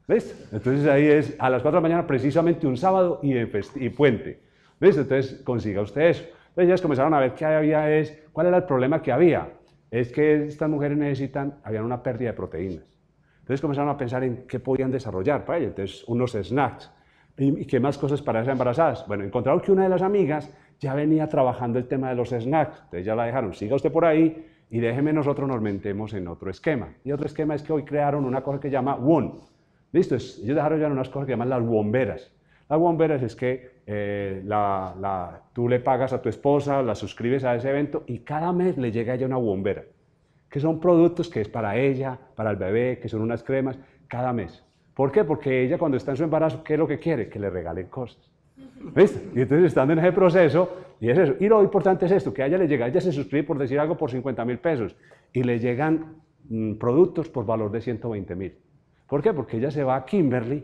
Speaker 1: ¿Listo? Entonces ahí es a las 4 de la mañana, precisamente un sábado y, y puente. ¿Listo? Entonces consiga usted eso. Entonces ellas comenzaron a ver qué había, es, cuál era el problema que había es que estas mujeres necesitan, habían una pérdida de proteínas. Entonces comenzaron a pensar en qué podían desarrollar para ellas, Entonces, unos snacks. ¿Y qué más cosas para esas embarazadas? Bueno, encontraron que una de las amigas ya venía trabajando el tema de los snacks. Entonces ya la dejaron, siga usted por ahí y déjeme nosotros nos mentemos en otro esquema. Y otro esquema es que hoy crearon una cosa que se llama WON. Listo, ellos dejaron ya unas cosas que llaman las bomberas. Las bomberas es que eh, la, tú le pagas a tu esposa, la suscribes a ese evento y cada mes le llega a ella una bombera, que son productos que es para ella, para el bebé, que son unas cremas, cada mes. ¿Por qué? Porque ella cuando está en su embarazo, ¿qué es lo que quiere? Que le regalen cosas. ¿viste? Y entonces estando en ese proceso, y es eso. Y lo importante es esto, que a ella le llega, ella se suscribe por decir algo por 50 mil pesos y le llegan mm, productos por valor de 120 mil. ¿Por qué? Porque ella se va a Kimberly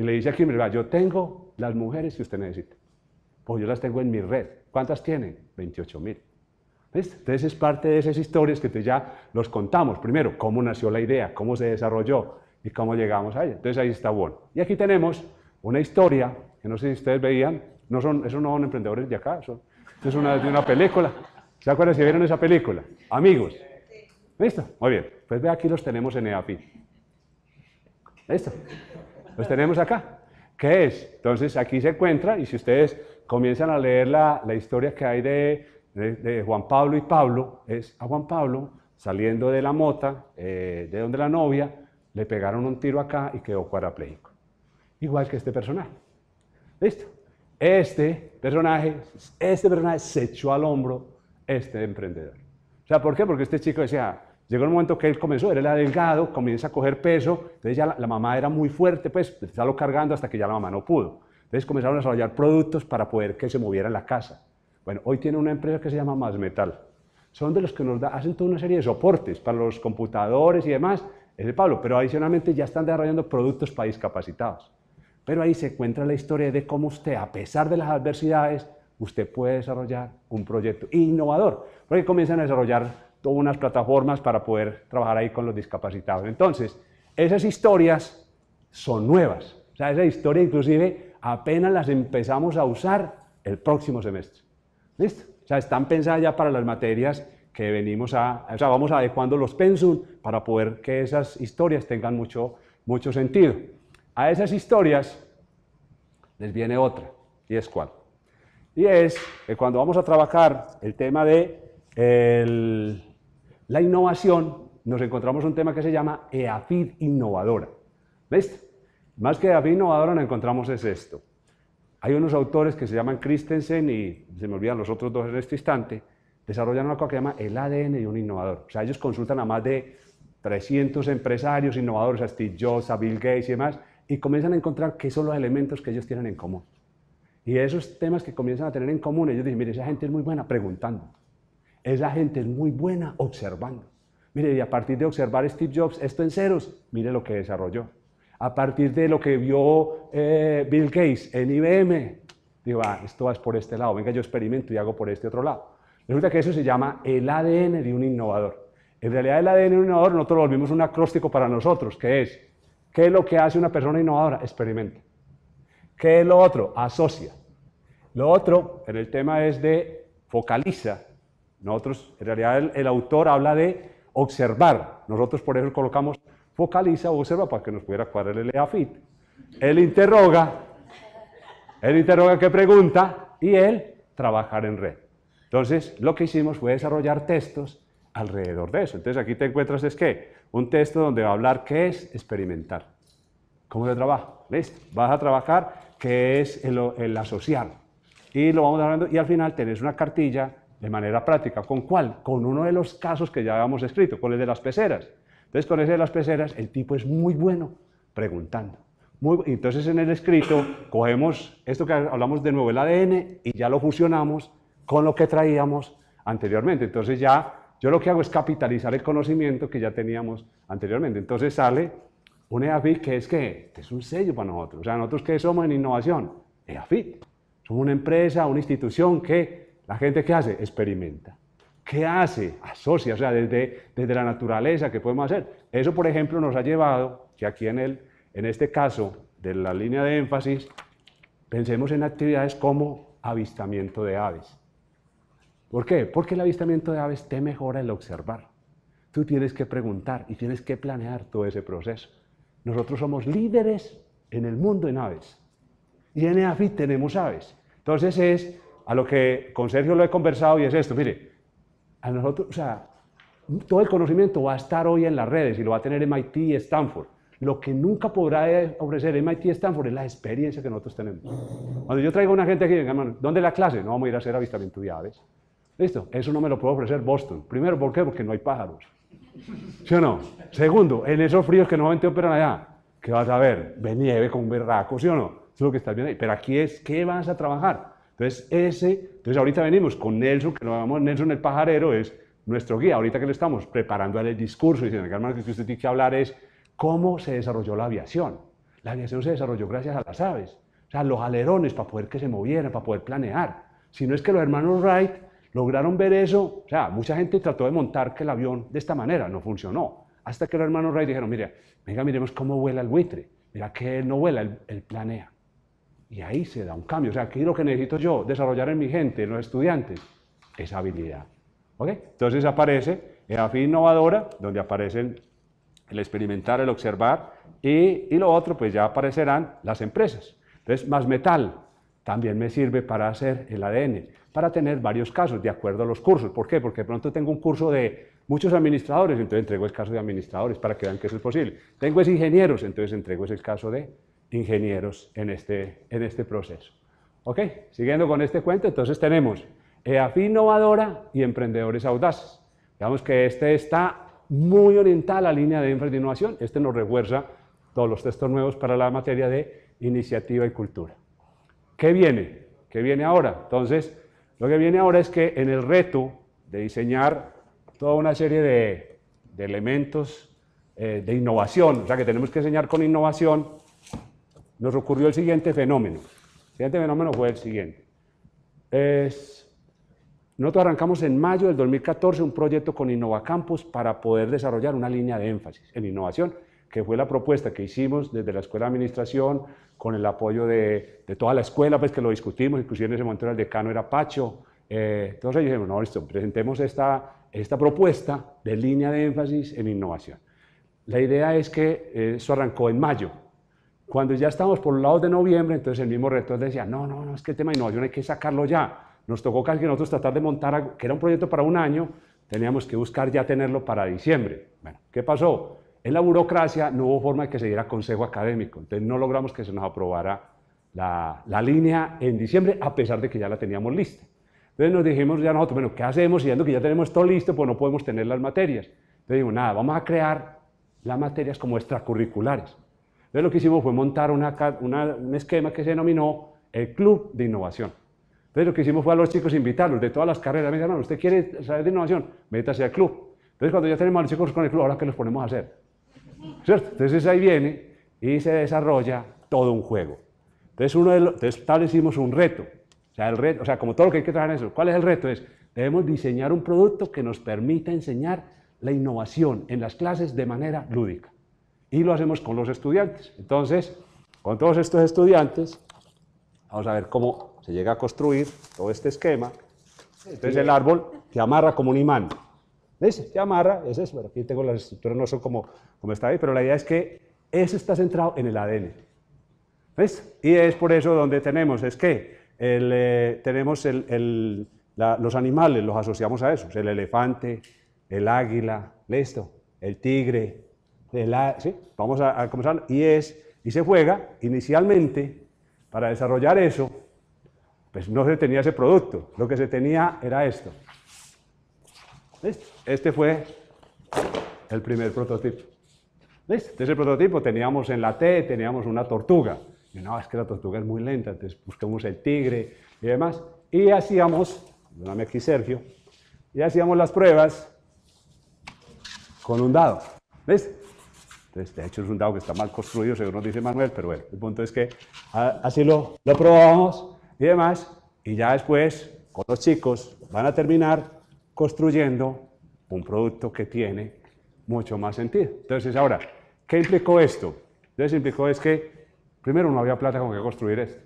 Speaker 1: y le dice aquí, mira, yo tengo las mujeres que usted necesita. Pues yo las tengo en mi red. ¿Cuántas tienen? 28.000. mil. Entonces es parte de esas historias que te ya los contamos. Primero, cómo nació la idea, cómo se desarrolló y cómo llegamos a ella. Entonces ahí está bueno. Y aquí tenemos una historia, que no sé si ustedes veían, no son, esos no son emprendedores de acá, son, es una, de una película. ¿Se acuerdan si vieron esa película? Amigos. ¿Listo? Muy bien. Pues ve aquí los tenemos en EAPI. ¿Listo? tenemos acá. ¿Qué es? Entonces aquí se encuentra y si ustedes comienzan a leer la, historia que hay de, Juan Pablo y Pablo, es a Juan Pablo saliendo de la mota, eh, de donde la novia, le pegaron un tiro acá y quedó cuadrapléjico. Igual que este personaje. ¿Listo? Este personaje, este personaje se echó al hombro este emprendedor. O sea, ¿por qué? Porque este chico decía, Llegó el momento que él comenzó, era era delgado, comienza a coger peso, entonces ya la, mamá era muy fuerte, pues lo cargando hasta que ya la mamá no pudo. Entonces comenzaron a desarrollar productos para poder que se moviera en la casa. Bueno, hoy tiene una empresa que se llama Más Metal. Son de los que nos da, hacen toda una serie de soportes para los computadores y demás, es de Pablo, pero adicionalmente ya están desarrollando productos para discapacitados. Pero ahí se encuentra la historia de cómo usted, a pesar de las adversidades, usted puede desarrollar un proyecto innovador, porque comienzan a desarrollar unas plataformas para poder trabajar ahí con los discapacitados. Entonces, esas historias son nuevas. O sea, esa historia inclusive apenas las empezamos a usar el próximo semestre. ¿Listo? O sea, están pensadas ya para las materias que venimos a... O sea, vamos adecuando los pensum para poder que esas historias tengan mucho, mucho sentido. A esas historias les viene otra, y es cuál. Y es que cuando vamos a trabajar el tema de el, la innovación, nos encontramos un tema que se llama EAFID innovadora. ¿Ves? Más que EAFID innovadora nos encontramos es esto. Hay unos autores que se llaman Christensen y se me olvidan los otros dos en este instante, desarrollan una que se llama el ADN de un innovador. O sea, ellos consultan a más de 300 empresarios innovadores, a Steve Jobs, a Bill Gates y demás, y comienzan a encontrar qué son los elementos que ellos tienen en común. Y esos temas que comienzan a tener en común, ellos dicen, mire, esa gente es muy buena preguntando. Esa gente es muy buena observando. Mire, y a partir de observar Steve Jobs, esto en ceros, mire lo que desarrolló. A partir de lo que vio eh, Bill Gates en IBM, digo, ah, esto es por este lado, venga, yo experimento y hago por este otro lado. Resulta que eso se llama el ADN de un innovador. En realidad el ADN de un innovador nosotros lo volvimos un acróstico para nosotros, que es, ¿qué es lo que hace una persona innovadora? Experimenta. ¿Qué es lo otro? Asocia. Lo otro en el tema es de focaliza nosotros, en realidad, el, autor habla de observar. Nosotros por eso colocamos focaliza o observa para que nos pudiera cuadrar el EAFIT. Él interroga, él interroga qué pregunta y él trabajar en red. Entonces, lo que hicimos fue desarrollar textos alrededor de eso. Entonces, aquí te encuentras es que un texto donde va a hablar qué es experimentar, cómo se trabaja. Listo, vas a trabajar qué es el, el asociar. Y lo vamos hablando y al final tenés una cartilla de manera práctica. ¿Con cuál? Con uno de los casos que ya habíamos escrito, con el de las peceras. Entonces, con ese de las peceras, el tipo es muy bueno preguntando. Muy, entonces, en el escrito, cogemos esto que hablamos de nuevo, el ADN, y ya lo fusionamos con lo que traíamos anteriormente. Entonces, ya yo lo que hago es capitalizar el conocimiento que ya teníamos anteriormente. Entonces, sale un EAFIT que es que es un sello para nosotros. O sea, nosotros que somos en innovación, EAFIT. Somos una empresa, una institución que la gente ¿qué hace, experimenta. ¿Qué hace? Asocia, o sea, desde, desde la naturaleza, ¿qué podemos hacer? Eso, por ejemplo, nos ha llevado que aquí en, el, en este caso de la línea de énfasis, pensemos en actividades como avistamiento de aves. ¿Por qué? Porque el avistamiento de aves te mejora el observar. Tú tienes que preguntar y tienes que planear todo ese proceso. Nosotros somos líderes en el mundo en aves. Y en EAFI tenemos aves. Entonces es a lo que con Sergio lo he conversado y es esto, mire, a nosotros, o sea, todo el conocimiento va a estar hoy en las redes y lo va a tener MIT y Stanford. Lo que nunca podrá ofrecer MIT y Stanford es la experiencia que nosotros tenemos. Cuando yo traigo a una gente aquí, venga, hermano, ¿dónde es la clase? No vamos a ir a hacer avistamiento de aves. Listo, eso no me lo puede ofrecer Boston. Primero, ¿por qué? Porque no hay pájaros. ¿Sí o no? Segundo, en esos fríos que normalmente operan allá, ¿qué vas a ver? Ve nieve con berraco, ¿sí o no? Eso es lo que está bien ahí. Pero aquí es, ¿qué vas a trabajar? Entonces, ese, entonces ahorita venimos con Nelson, que lo llamamos Nelson el pajarero, es nuestro guía. Ahorita que le estamos preparando el discurso, diciendo, hermano, que usted tiene que hablar es cómo se desarrolló la aviación. La aviación se desarrolló gracias a las aves, o sea, los alerones para poder que se movieran, para poder planear. Si no es que los hermanos Wright lograron ver eso, o sea, mucha gente trató de montar que el avión de esta manera, no funcionó. Hasta que los hermanos Wright dijeron, mira, venga, miremos cómo vuela el buitre. Mira que él no vuela, él planea. Y ahí se da un cambio. O sea, ¿qué es lo que necesito yo? Desarrollar en mi gente, en los estudiantes, esa habilidad. ¿Ok? Entonces aparece EAFI innovadora, donde aparecen el experimentar, el observar, y, lo otro, pues ya aparecerán las empresas. Entonces, más metal también me sirve para hacer el ADN, para tener varios casos de acuerdo a los cursos. ¿Por qué? Porque de pronto tengo un curso de muchos administradores, entonces entrego el caso de administradores para que vean que eso es posible. Tengo es ingenieros, entonces entrego ese caso de ingenieros en este, en este proceso. Ok, siguiendo con este cuento, entonces tenemos EAFI innovadora y emprendedores audaces. Digamos que este está muy orientada a la línea de énfasis de innovación. Este nos refuerza todos los textos nuevos para la materia de iniciativa y cultura. ¿Qué viene? ¿Qué viene ahora? Entonces, lo que viene ahora es que en el reto de diseñar toda una serie de, de elementos eh, de innovación, o sea que tenemos que enseñar con innovación nos ocurrió el siguiente fenómeno. El siguiente fenómeno fue el siguiente. nosotros arrancamos en mayo del 2014 un proyecto con Innovacampus para poder desarrollar una línea de énfasis en innovación, que fue la propuesta que hicimos desde la Escuela de Administración con el apoyo de, toda la escuela, pues que lo discutimos, inclusive en ese momento el decano era Pacho. Eh, entonces dijimos, no, listo, presentemos esta, propuesta de línea de énfasis en innovación. La idea es que eh, eso arrancó en mayo, cuando ya estamos por los lados de noviembre, entonces el mismo rector decía, no, no, no, es que el tema de innovación hay que sacarlo ya. Nos tocó casi que nosotros tratar de montar, algo, que era un proyecto para un año, teníamos que buscar ya tenerlo para diciembre. Bueno, ¿qué pasó? En la burocracia no hubo forma de que se diera consejo académico, entonces no logramos que se nos aprobara la, la, línea en diciembre, a pesar de que ya la teníamos lista. Entonces nos dijimos ya nosotros, bueno, ¿qué hacemos? Siendo que ya tenemos todo listo, pues no podemos tener las materias. Entonces digo nada, vamos a crear las materias como extracurriculares. Entonces lo que hicimos fue montar un esquema que se denominó el Club de Innovación. Entonces lo que hicimos fue a los chicos invitarlos de todas las carreras. Me dijeron, no, ¿usted quiere saber de innovación? Métase al club. Entonces cuando ya tenemos a los chicos con el club, ¿ahora qué los ponemos a hacer? ¿Cierto? Entonces ahí viene y se desarrolla todo un juego. Entonces, uno de los, establecimos un reto. O sea, el reto, o sea, como todo lo que hay que traer en eso. ¿Cuál es el reto? Es, debemos diseñar un producto que nos permita enseñar la innovación en las clases de manera lúdica y lo hacemos con los estudiantes. Entonces, con todos estos estudiantes, vamos a ver cómo se llega a construir todo este esquema. Entonces el árbol te amarra como un imán. ¿Ves? Te amarra, es eso. Aquí tengo las estructuras, no son como, como está ahí, pero la idea es que eso está centrado en el ADN. ¿Ves? Y es por eso donde tenemos, es que eh, tenemos el, los animales, los asociamos a eso. El elefante, el águila, listo, el tigre, la, vamos a, comenzar, y es, y se juega, inicialmente, para desarrollar eso, pues no se tenía ese producto, lo que se tenía era esto. ¿Listo? Este fue el primer prototipo. ¿Listo? Entonces el prototipo teníamos en la T, teníamos una tortuga. Y no, es que la tortuga es muy lenta, entonces buscamos el tigre y demás. Y hacíamos, me aquí Sergio, y hacíamos las pruebas con un dado. ¿Ves? Entonces, de hecho, es un dado que está mal construido, según nos dice Manuel, pero bueno, el punto es que así lo, lo probamos y demás, y ya después, con los chicos, van a terminar construyendo un producto que tiene mucho más sentido. Entonces, ahora, ¿qué implicó esto? Entonces, implicó es que, primero, no había plata con que construir esto.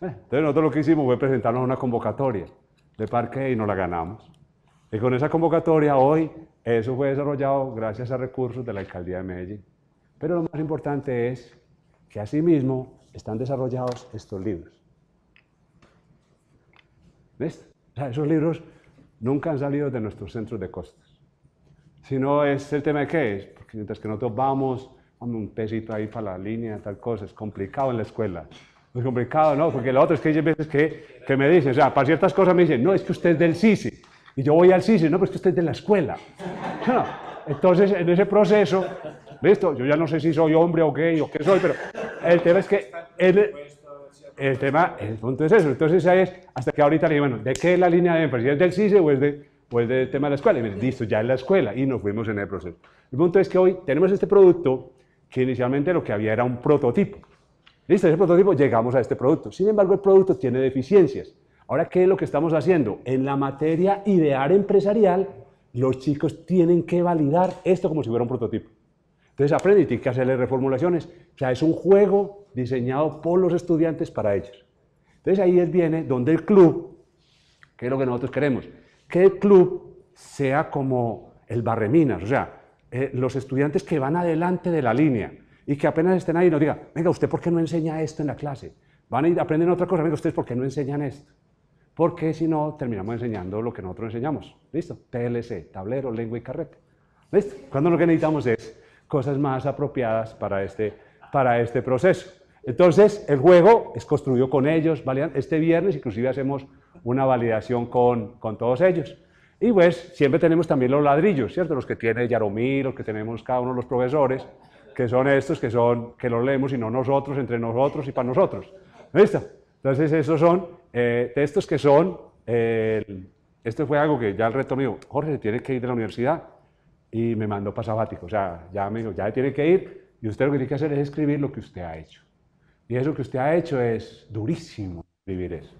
Speaker 1: Eh, entonces, nosotros lo que hicimos fue presentarnos una convocatoria de parque y no la ganamos. Y con esa convocatoria hoy eso fue desarrollado gracias a recursos de la Alcaldía de Medellín. Pero lo más importante es que asimismo están desarrollados estos libros. ¿Ves? O sea, esos libros nunca han salido de nuestros centros de costas. no es el tema de qué es, porque mientras que nosotros vamos, un pesito ahí para la línea, tal cosa, es complicado en la escuela. Es complicado, ¿no? Porque lo otro es que hay veces que, que me dicen, o sea, para ciertas cosas me dicen, no, es que usted es del Sisi. Y yo voy al sí no, pero es que usted de la escuela. [LAUGHS] Ah, entonces, en ese proceso, listo, yo ya no sé si soy hombre o gay o qué soy, pero el tema es que... El, tema, el punto es eso. Entonces, ahí es, hasta que ahorita le digo, bueno, ¿de qué es la línea de énfasis? ¿Es del CISE o es, o es del tema de la escuela? Y me dice, listo, ya es la escuela. Y nos fuimos en el proceso. El punto es que hoy tenemos este producto que inicialmente lo que había era un prototipo. Listo, ese prototipo llegamos a este producto. Sin embargo, el producto tiene deficiencias. Ahora, ¿qué es lo que estamos haciendo? En la materia idear empresarial, los chicos tienen que validar esto como si fuera un prototipo. Entonces aprenden y tienen que hacerle reformulaciones. O sea, es un juego diseñado por los estudiantes para ellos. Entonces ahí es viene donde el club, que es lo que nosotros queremos, que el club sea como el barreminas, o sea, eh, los estudiantes que van adelante de la línea y que apenas estén ahí nos digan, venga, ¿usted por qué no enseña esto en la clase? Van a ir, aprenden otra cosa, venga, ¿ustedes por qué no enseñan esto? porque si no, terminamos enseñando lo que nosotros enseñamos. ¿Listo? TLC, tablero, lengua y carrete. ¿Listo? Cuando lo que necesitamos es cosas más apropiadas para este, para este proceso. Entonces, el juego es construido con ellos. Este viernes inclusive hacemos una validación con, con todos ellos. Y pues siempre tenemos también los ladrillos, ¿cierto? Los que tiene Yaromir, los que tenemos cada uno de los profesores, que son estos, que son que los leemos y no nosotros, entre nosotros y para nosotros. ¿Listo? Entonces, esos son textos eh, que son, esto eh, este fue algo que ya el reto me dijo, Jorge, tiene que ir de la universidad, y me mandó para o sea, ya me dijo, ya tiene que ir, y usted lo que tiene que hacer es escribir lo que usted ha hecho. Y eso que usted ha hecho es durísimo, escribir eso.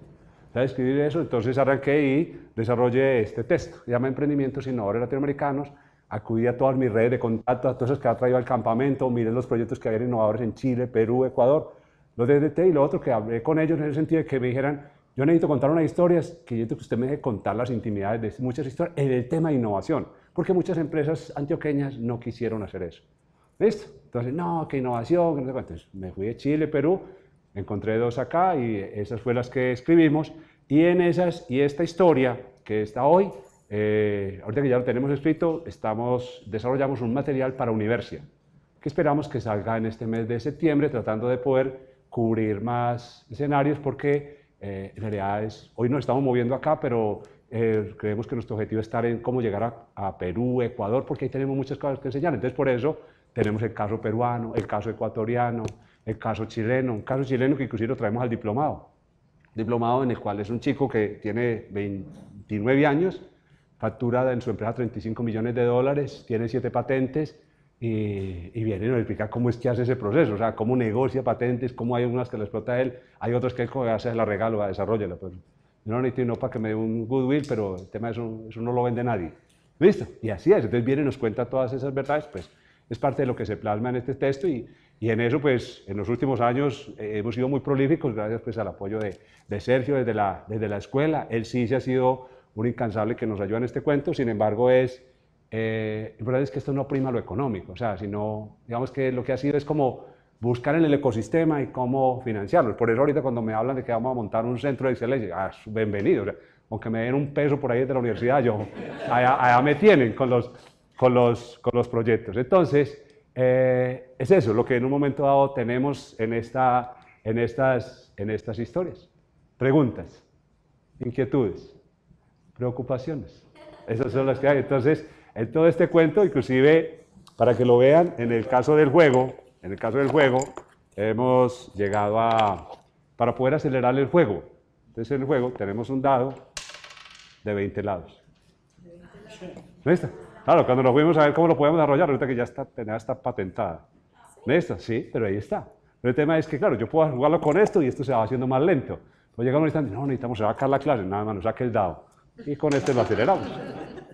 Speaker 1: escribir eso? Entonces arranqué y desarrollé este texto, llama Emprendimientos Innovadores Latinoamericanos, acudí a todas mis redes de contacto, a todos esas que ha traído al campamento, miren los proyectos que había innovadores en Chile, Perú, Ecuador, los de y lo otro que hablé con ellos en el sentido de que me dijeran, yo necesito contar unas historias, que yo necesito que usted me deje contar las intimidades de muchas historias en el tema de innovación, porque muchas empresas antioqueñas no quisieron hacer eso. ¿Listo? Entonces, no, qué innovación, Entonces, me fui de Chile, Perú, encontré dos acá y esas fue las que escribimos. Y en esas, y esta historia que está hoy, eh, ahorita que ya lo tenemos escrito, estamos, desarrollamos un material para Universia, que esperamos que salga en este mes de septiembre, tratando de poder cubrir más escenarios porque eh, en realidad es, hoy nos estamos moviendo acá, pero eh, creemos que nuestro objetivo es estar en cómo llegar a, Perú, Ecuador, porque ahí tenemos muchas cosas que enseñar. Entonces, por eso tenemos el caso peruano, el caso ecuatoriano, el caso chileno, un caso chileno que inclusive lo traemos al diplomado. Diplomado en el cual es un chico que tiene 29 años, factura en su empresa 35 millones de dólares, tiene siete patentes, eh, y, viene y nos explica cómo es que hace ese proceso, o sea, cómo negocia patentes, cómo hay unas que las explota él, hay otras que él hace la regalo, desarrolla, Pues. no necesito no para que me dé un goodwill, pero el tema es eso, no lo vende nadie. Listo, y así es. Entonces viene y nos cuenta todas esas verdades, pues es parte de lo que se plasma en este texto y, y en eso, pues en los últimos años eh, hemos sido muy prolíficos gracias pues al apoyo de, de, Sergio desde la, desde la escuela. Él sí se ha sido un incansable que nos ayuda en este cuento, sin embargo es la eh, verdad es que esto no prima lo económico, o sea, sino, digamos que lo que ha sido es como buscar en el ecosistema y cómo financiarlo Por eso ahorita cuando me hablan de que vamos a montar un centro de excelencia, ah, bienvenido, aunque me den un peso por ahí de la universidad, yo, allá, me tienen con los, con los, con los proyectos. Entonces, eh, es eso, lo que en un momento dado tenemos en, esta, en, estas, en estas historias. Preguntas, inquietudes, preocupaciones. Esas son las que hay. Entonces, en todo este cuento, inclusive para que lo vean, en el caso del juego, en el caso del juego, hemos llegado a, para poder acelerar el juego, entonces en el juego tenemos un dado de 20 lados. ¿Listo? Claro, cuando nos fuimos a ver cómo lo podemos desarrollar, resulta que ya está, ya está patentada. ¿Listo? Sí, pero ahí está. Pero el tema es que, claro, yo puedo jugarlo con esto y esto se va haciendo más lento. Pues llegamos un instante, no, necesitamos sacar la clase, nada más, nos saque el dado. Y con este lo aceleramos.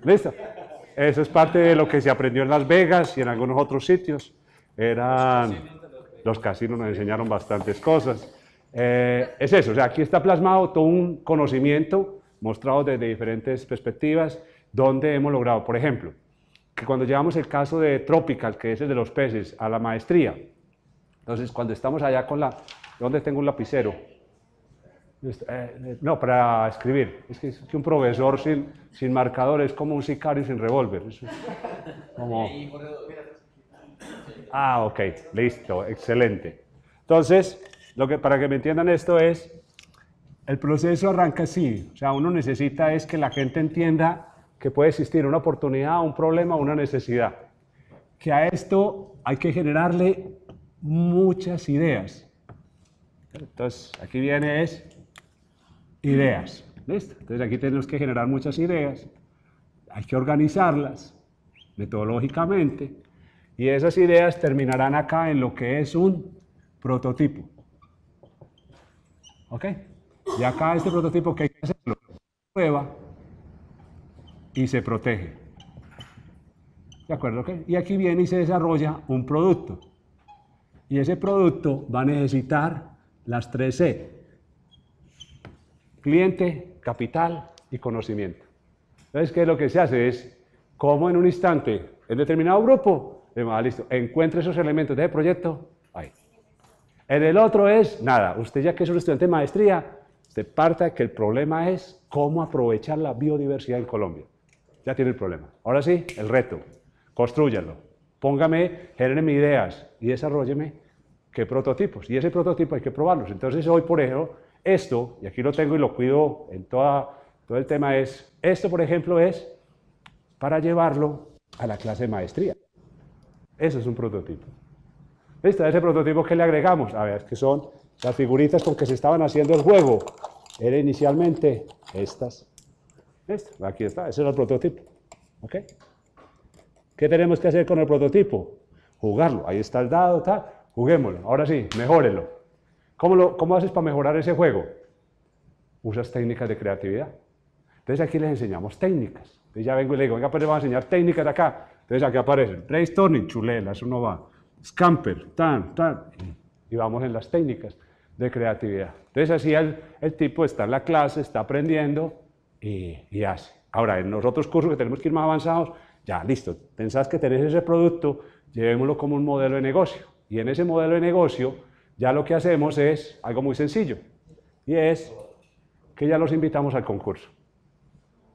Speaker 1: ¿Listo? Eso es parte de lo que se aprendió en Las Vegas y en algunos otros sitios. Eran los casinos nos enseñaron bastantes cosas. Eh, es eso, o sea, aquí está plasmado todo un conocimiento mostrado desde diferentes perspectivas, donde hemos logrado, por ejemplo, que cuando llevamos el caso de Tropical, que es el de los peces, a la maestría, entonces cuando estamos allá con la... ¿Dónde tengo un lapicero? Eh, no, para escribir. Es que, un profesor sin, sin, marcador es como un sicario sin revólver. Pues, ah, ok, listo, excelente. Entonces, lo que, para que me entiendan esto es, el proceso arranca así. O sea, uno necesita es que la gente entienda que puede existir una oportunidad, un problema, una necesidad. Que a esto hay que generarle muchas ideas. Entonces, aquí viene es ideas. ¿Listo? Entonces aquí tenemos que generar muchas ideas, hay que organizarlas metodológicamente y esas ideas terminarán acá en lo que es un prototipo. ¿Ok? Y acá este prototipo que hay que hacerlo, prueba y se protege. ¿De acuerdo? Okay? Y aquí viene y se desarrolla un producto. Y ese producto va a necesitar las tres C. E cliente, capital y conocimiento. Entonces, ¿qué es lo que se hace? Es como en un instante, en determinado grupo, ah, listo, encuentra esos elementos de ese proyecto, ahí. En el otro es, nada, usted ya que es un estudiante de maestría, se parta que el problema es cómo aprovechar la biodiversidad en Colombia. Ya tiene el problema. Ahora sí, el reto, construyanlo, póngame, genéreme ideas y desarrolleme qué prototipos. Y ese prototipo hay que probarlos. Entonces hoy, por ejemplo, esto, y aquí lo tengo y lo cuido en toda, todo el tema, es, esto por ejemplo es para llevarlo a la clase de maestría. Eso es un prototipo. ¿Listo? ese prototipo que le agregamos, a ver, que son las figuritas con que se estaban haciendo el juego. Era inicialmente estas. ¿Listo? Aquí está, ese era el prototipo. ¿Ok? ¿Qué tenemos que hacer con el prototipo? Jugarlo. Ahí está el dado, tal. Juguémoslo. Ahora sí, mejórelo. ¿Cómo, lo, ¿Cómo haces para mejorar ese juego? Usas técnicas de creatividad. Entonces aquí les enseñamos técnicas. Entonces ya vengo y le digo, venga, pues les voy a enseñar técnicas de acá. Entonces aquí aparecen brainstorming, chulelas, no va, scamper, tan, tan, y vamos en las técnicas de creatividad. Entonces así el, el tipo está en la clase, está aprendiendo y, y, hace. Ahora, en los otros cursos que tenemos que ir más avanzados, ya listo, pensás que tenés ese producto, llevémoslo como un modelo de negocio. Y en ese modelo de negocio, ya lo que hacemos es algo muy sencillo, y es que ya los invitamos al concurso.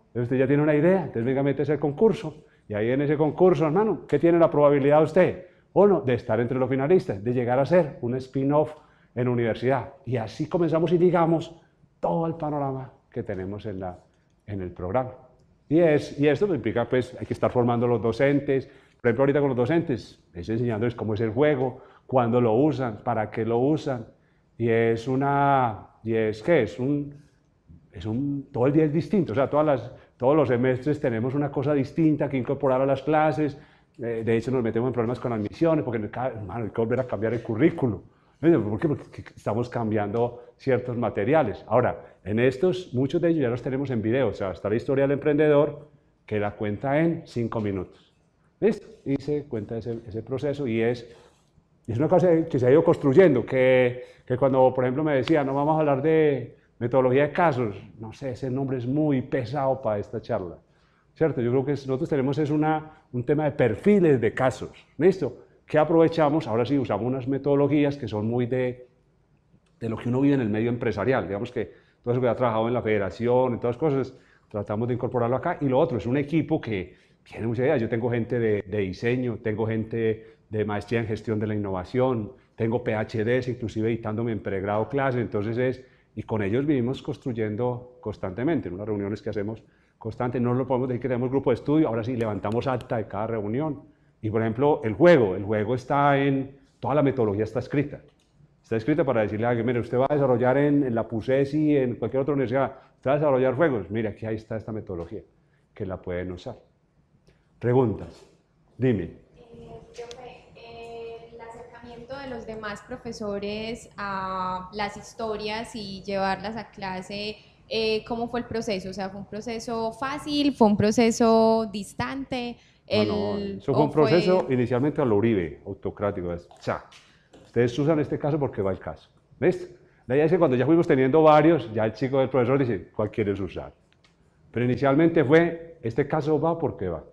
Speaker 1: Entonces usted ya tiene una idea, entonces venga, meterse al concurso, y ahí en ese concurso, hermano, ¿qué tiene la probabilidad usted? o no de estar entre los finalistas, de llegar a ser un spin-off en universidad. Y así comenzamos y digamos todo el panorama que tenemos en, el programa. Y, es, y esto pues, implica, pues, hay que estar formando a los docentes. Por ejemplo, ahorita con los docentes, es enseñándoles cómo es el juego, cuándo lo usan, para qué lo usan. Y es una, y es que es un, es un, todo el día es distinto, o sea, todas las, todos los semestres tenemos una cosa distinta que incorporar a las clases, eh, de hecho nos metemos en problemas con admisiones, porque hermano, hay que volver a cambiar el currículo. ¿Por qué? Porque estamos cambiando ciertos materiales. Ahora, en estos, muchos de ellos ya los tenemos en video, o sea, está la historia del emprendedor que la cuenta en cinco minutos. ¿Listo? Y se cuenta ese, ese proceso y es es una cosa que se ha ido construyendo, que, que cuando, por ejemplo, me decía, no vamos a hablar de metodología de casos, no sé, ese nombre es muy pesado para esta charla, ¿cierto? Yo creo que nosotros tenemos es una, un tema de perfiles de casos, ¿listo? Que aprovechamos, ahora sí usamos unas metodologías que son muy de, de lo que uno vive en el medio empresarial, digamos que todo eso que ha trabajado en la federación y todas las cosas, tratamos de incorporarlo acá, y lo otro es un equipo que tiene mucha idea, yo tengo gente de, de diseño, tengo gente de maestría en gestión de la innovación, tengo PhDs, inclusive editándome en pregrado clase, entonces es, y con ellos vivimos construyendo constantemente, en unas reuniones que hacemos constante, no lo podemos decir que tenemos grupo de estudio, ahora sí levantamos alta de cada reunión. Y por ejemplo, el juego, el juego está en, toda la metodología está escrita, está escrita para decirle a alguien, mire, usted va a desarrollar en, la la y en cualquier otra universidad, usted va a desarrollar juegos, mire, aquí ahí está esta metodología, que la pueden usar. Preguntas, dime
Speaker 2: de los demás profesores a las historias y llevarlas a clase, eh, ¿cómo fue el proceso? O sea, ¿fue un proceso fácil? ¿Fue un proceso distante? fue un proceso
Speaker 1: inicialmente a lo Uribe, autocrático. Es, cha. Ustedes usan este caso porque va el caso. ¿Ves? La idea es que cuando ya fuimos teniendo varios, ya el chico del profesor dice, ¿cuál quieres usar? Pero inicialmente fue, este caso va porque va.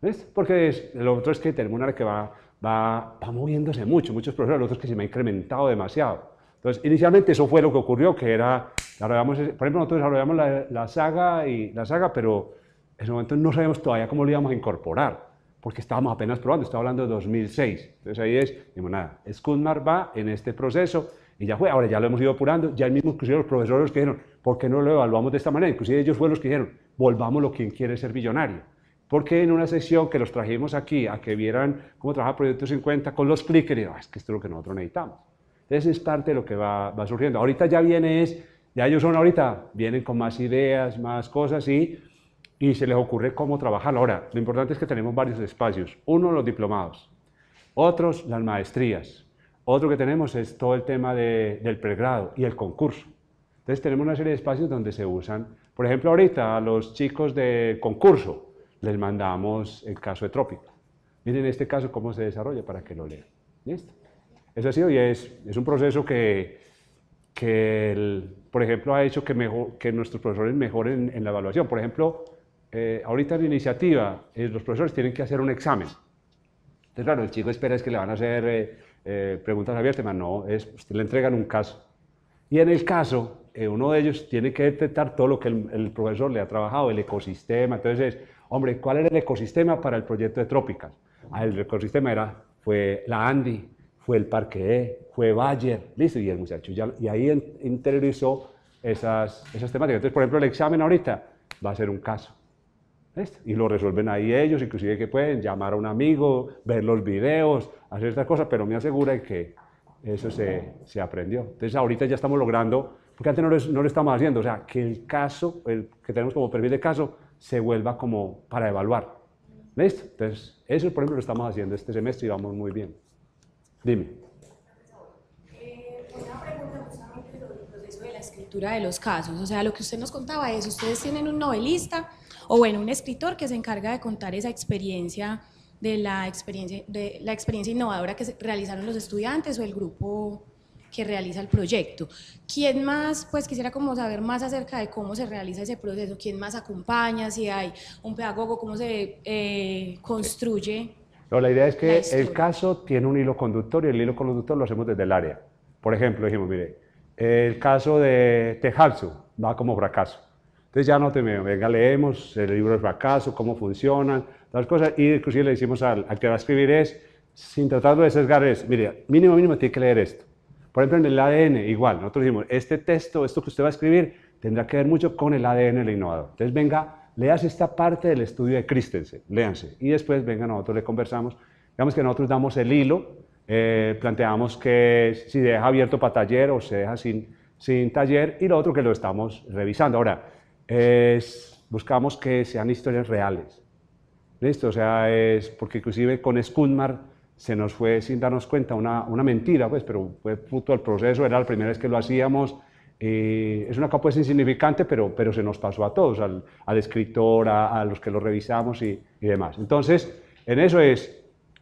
Speaker 1: ¿Ves? Porque es, lo otro es que terminar que va va, moviéndose mucho, muchos profesores otros que se me ha incrementado demasiado. Entonces, inicialmente eso fue lo que ocurrió, que era, por ejemplo, nosotros desarrollamos la, saga, y, la saga, pero en ese momento no sabíamos todavía cómo lo íbamos a incorporar, porque estábamos apenas probando, estaba hablando de 2006. Entonces ahí es, dijimos, nada, Skudmar va en este proceso, y ya fue, ahora ya lo hemos ido apurando, ya el mismo inclusive los profesores que dijeron, ¿por qué no lo evaluamos de esta manera? Inclusive ellos fueron los que dijeron, volvamos lo quien quiere ser millonario. Porque en una sesión que los trajimos aquí a que vieran cómo trabaja Proyecto 50 con los clickers, ah, es que esto es lo que nosotros necesitamos. Entonces es parte de lo que va, surgiendo. Ahorita ya viene es, ya ellos son ahorita, vienen con más ideas, más cosas y, se les ocurre cómo trabajar. Ahora, lo importante es que tenemos varios espacios. Uno, los diplomados. Otros, las maestrías. Otro que tenemos es todo el tema del pregrado y el concurso. Entonces tenemos una serie de espacios donde se usan, por ejemplo, ahorita los chicos de concurso, les mandamos el caso de Trópico. Miren este caso cómo se desarrolla para que lo lean. ¿Listo? Eso ha sido y es, un proceso que, que el, por ejemplo, ha hecho que, mejor, que nuestros profesores mejoren en, la evaluación. Por ejemplo, eh, ahorita en la iniciativa, es eh, los profesores tienen que hacer un examen. Entonces, claro, el chico espera es que le van a hacer eh, preguntas abiertas, pero no, es, le entregan un caso. Y en el caso, uno de ellos tiene que detectar todo lo que el, el profesor le ha trabajado, el ecosistema. Entonces, hombre, ¿cuál era el ecosistema para el proyecto de Tropical? Ah, el ecosistema era, fue la Andy, fue el Parque E, fue Bayer, listo, y el muchacho y ahí interiorizó esas, esas temáticas. Entonces, por ejemplo, el examen ahorita va a ser un caso. Y lo resuelven ahí ellos, inclusive que pueden llamar a un amigo, ver los videos, hacer estas cosas, pero me asegura que eso se, se aprendió. Entonces ahorita ya estamos logrando, porque antes no lo, no estamos haciendo, o sea, que el caso, el, que tenemos como perfil de caso, se vuelva como para evaluar. ¿Listo? Entonces, eso por ejemplo lo estamos haciendo este semestre y vamos muy bien. Dime. Eh, una
Speaker 2: pregunta justamente sobre proceso de la escritura de los casos. O sea, lo que usted nos contaba es, ustedes tienen un novelista o bueno, un escritor que se encarga de contar esa experiencia de la experiencia, de la experiencia innovadora que realizaron los estudiantes o el grupo que realiza el proyecto. ¿Quién más, pues quisiera como saber más acerca de cómo se realiza ese proceso? ¿Quién más acompaña? Si hay un pedagogo, ¿cómo se eh, construye?
Speaker 1: No, la idea es que el caso tiene un hilo conductor y el hilo conductor lo hacemos desde el área. Por ejemplo, dijimos, mire, el caso de Tejatsu va como fracaso. Entonces ya no te venga, leemos el libro de fracaso, cómo funcionan, las cosas, y inclusive le decimos al, al que va a escribir es, sin tratar de sesgar, es, mire, mínimo, mínimo, tiene que leer esto. Por ejemplo, en el ADN, igual, nosotros decimos, este texto, esto que usted va a escribir, tendrá que ver mucho con el ADN del innovador. Entonces, venga, leas esta parte del estudio de Christensen, léanse, y después, venga, nosotros le conversamos. Digamos que nosotros damos el hilo, eh, planteamos que si deja abierto para taller o se deja sin, sin taller, y lo otro que lo estamos revisando. Ahora, es, buscamos que sean historias reales. Listo, o sea, es porque inclusive con Skunmar se nos fue sin darnos cuenta una, una mentira, pues, pero fue puto el proceso, era la primera vez que lo hacíamos. Eh, es una capa insignificante, pero, pero se nos pasó a todos, al, al escritor, a, los que lo revisamos y, y, demás. Entonces, en eso es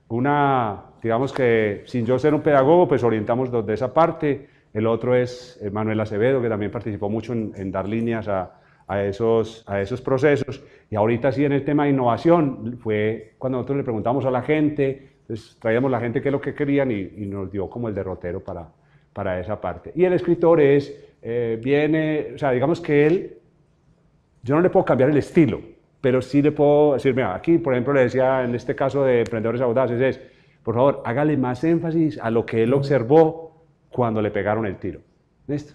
Speaker 1: una, digamos que sin yo ser un pedagogo, pues orientamos de esa parte. El otro es Manuel Acevedo, que también participó mucho en, en dar líneas a, a esos, a esos procesos. Y ahorita sí en el tema de innovación fue cuando nosotros le preguntamos a la gente entonces traíamos la gente que es lo que querían y, nos dio como el derrotero para, para esa parte. Y el escritor es, eh, viene, o sea, digamos que él, yo no le puedo cambiar el estilo, pero sí le puedo decir, mira, aquí, por ejemplo, le decía en este caso de Emprendedores Audaces, es, por favor, hágale más énfasis a lo que él observó cuando le pegaron el tiro. ¿Listo?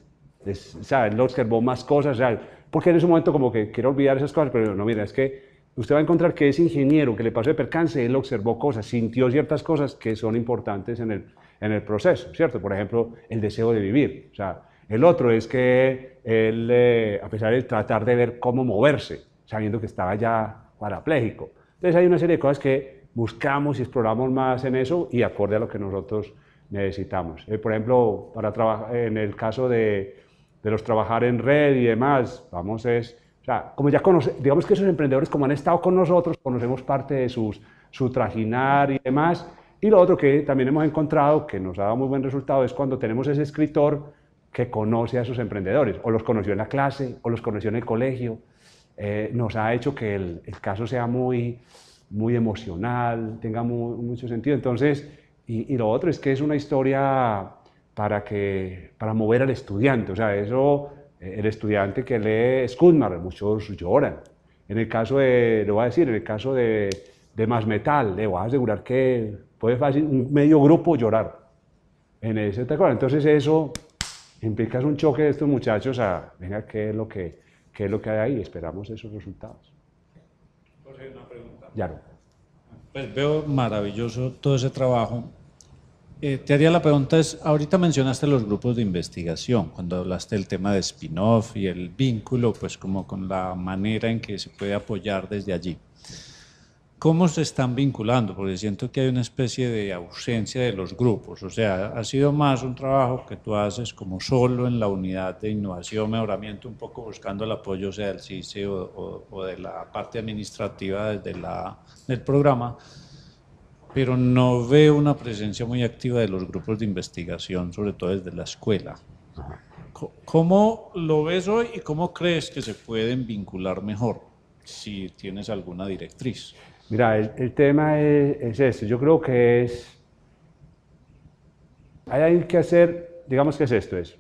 Speaker 1: o sea, él observó más cosas, o sea, porque en ese momento como que quiero olvidar esas cosas, pero no, mira, es que usted va a encontrar que ese ingeniero que le pasó de percance, él observó cosas, sintió ciertas cosas que son importantes en el, proceso, ¿cierto? Por ejemplo, el deseo de vivir. O sea, el otro es que él, eh, a pesar de tratar de ver cómo moverse, sabiendo que estaba ya parapléjico. Entonces hay una serie de cosas que buscamos y exploramos más en eso y acorde a lo que nosotros necesitamos. Eh, por ejemplo, para trabajar en el caso de, de los trabajar en red y demás, vamos es o sea, como ya digamos que esos emprendedores, como han estado con nosotros, conocemos parte de sus, su trajinar y demás. Y lo otro que también hemos encontrado que nos ha dado muy buen resultado es cuando tenemos ese escritor que conoce a esos emprendedores, o los conoció en la clase, o los conoció en el colegio. Eh, nos ha hecho que el, el, caso sea muy, muy emocional, tenga mucho sentido. Entonces, y, y, lo otro es que es una historia para, que, para mover al estudiante. O sea, eso el estudiante que lee Skudmar, muchos lloran. En el caso de, lo voy a decir, en el caso de, de Más Metal, le voy a asegurar que puede fácil un medio grupo llorar en ese Entonces eso implica un choque de estos muchachos a, venga, ¿qué es lo que, qué es lo que hay ahí? Esperamos esos resultados.
Speaker 3: una pregunta. Ya no. Pues veo maravilloso todo ese trabajo eh, te haría la pregunta es, ahorita mencionaste los grupos de investigación, cuando hablaste del tema de spin-off y el vínculo, pues como con la manera en que se puede apoyar desde allí. ¿Cómo se están vinculando? Porque siento que hay una especie de ausencia de los grupos, o sea, ha sido más un trabajo que tú haces como solo en la unidad de innovación, mejoramiento, un poco buscando el apoyo, sea del CICE o, o de la parte administrativa desde la, del programa, pero no veo una presencia muy activa de los grupos de investigación, sobre todo desde la escuela. ¿Cómo lo ves hoy y cómo crees que se pueden vincular mejor si tienes alguna directriz? Mira, el, tema
Speaker 1: es, es este. Yo creo que es... Hay que hacer, digamos que es esto, es,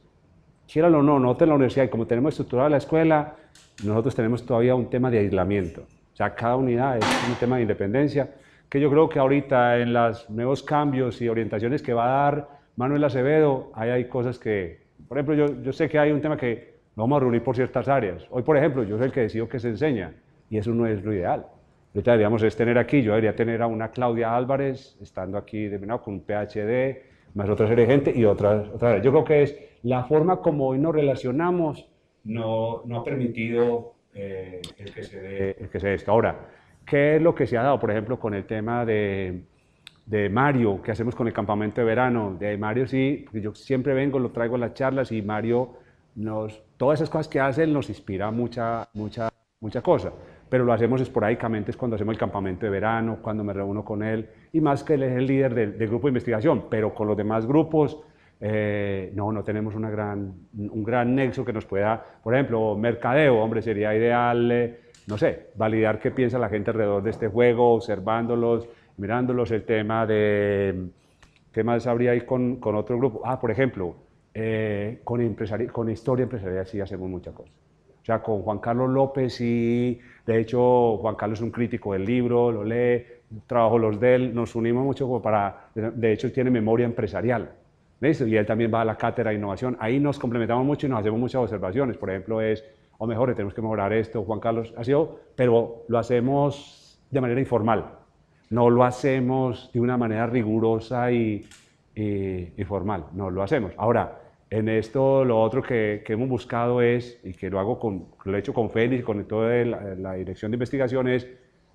Speaker 1: quíralo o no, en la universidad, y como tenemos estructurada la escuela, nosotros tenemos todavía un tema de aislamiento. O sea, cada unidad es un tema de independencia que yo creo que ahorita en los nuevos cambios y orientaciones que va a dar Manuel Acevedo, hay cosas que, por ejemplo, yo, yo sé que hay un tema que vamos a reunir por ciertas áreas. Hoy, por ejemplo, yo soy el que decido que se enseña y eso no es lo ideal. Ahorita deberíamos tener aquí, yo debería tener a una Claudia Álvarez estando aquí con un PhD, más otra serie de gente y otras, otra Yo creo que es la forma como hoy nos relacionamos no, no ha permitido eh, el que se dé, el que se dé esto. Ahora, ¿Qué es lo que se ha dado, por ejemplo, con el tema de, Mario? ¿Qué hacemos con el campamento de verano? De Mario sí, yo siempre vengo, lo traigo a las charlas y Mario nos, todas esas cosas que hace, nos inspira mucha, mucha, mucha cosa. Pero lo hacemos esporádicamente, es cuando hacemos el campamento de verano, cuando me reúno con él, y más que él es el líder del, grupo de investigación, pero con los demás grupos, eh, no, no tenemos una gran, un gran nexo que nos pueda, por ejemplo, mercadeo, hombre, sería ideal. Eh, no sé, validar qué piensa la gente alrededor de este juego, observándolos, mirándolos, el tema de, ¿qué más habría ahí con, otro grupo? Ah, por ejemplo, eh, con, con historia empresarial sí hacemos muchas cosas. O sea, con Juan Carlos López y, de hecho, Juan Carlos es un crítico del libro, lo lee, trabajo los de él, nos unimos mucho para, de hecho, tiene memoria empresarial. ¿listo? Y él también va a la cátedra de innovación. Ahí nos complementamos mucho y nos hacemos muchas observaciones. Por ejemplo, es o mejor, tenemos que mejorar esto, Juan Carlos, así sido, pero lo hacemos de manera informal, no lo hacemos de una manera rigurosa y, formal, no lo hacemos. Ahora, en esto lo otro que, hemos buscado es, y que lo hago con, lo he hecho con Félix, con toda la, dirección de investigación, es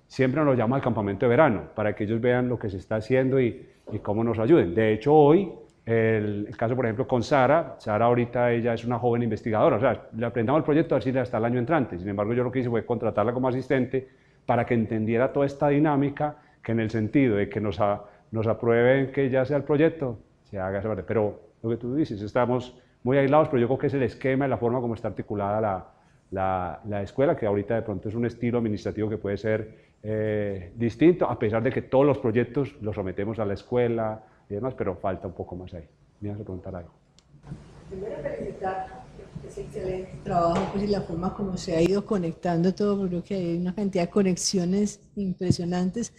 Speaker 1: siempre nos llama al campamento de verano para que ellos vean lo que se está haciendo y, y cómo nos ayuden. De hecho, hoy el, caso, por ejemplo, con Sara. Sara ahorita ella es una joven investigadora. O sea, le aprendamos el proyecto a hasta el año entrante. Sin embargo, yo lo que hice fue contratarla como asistente para que entendiera toda esta dinámica que en el sentido de que nos, nos aprueben que ya sea el proyecto, se haga esa parte. Pero lo que tú dices, estamos muy aislados, pero yo creo que es el esquema y la forma como está articulada la, la, la escuela, que ahorita de pronto es un estilo administrativo que puede ser eh, distinto, a pesar de que todos los proyectos los sometemos a la escuela, pero falta un poco más ahí. Me a preguntar algo.
Speaker 4: Primero felicitar ese excelente trabajo pues, y la forma como se ha ido conectando todo, creo que hay una cantidad de conexiones impresionantes.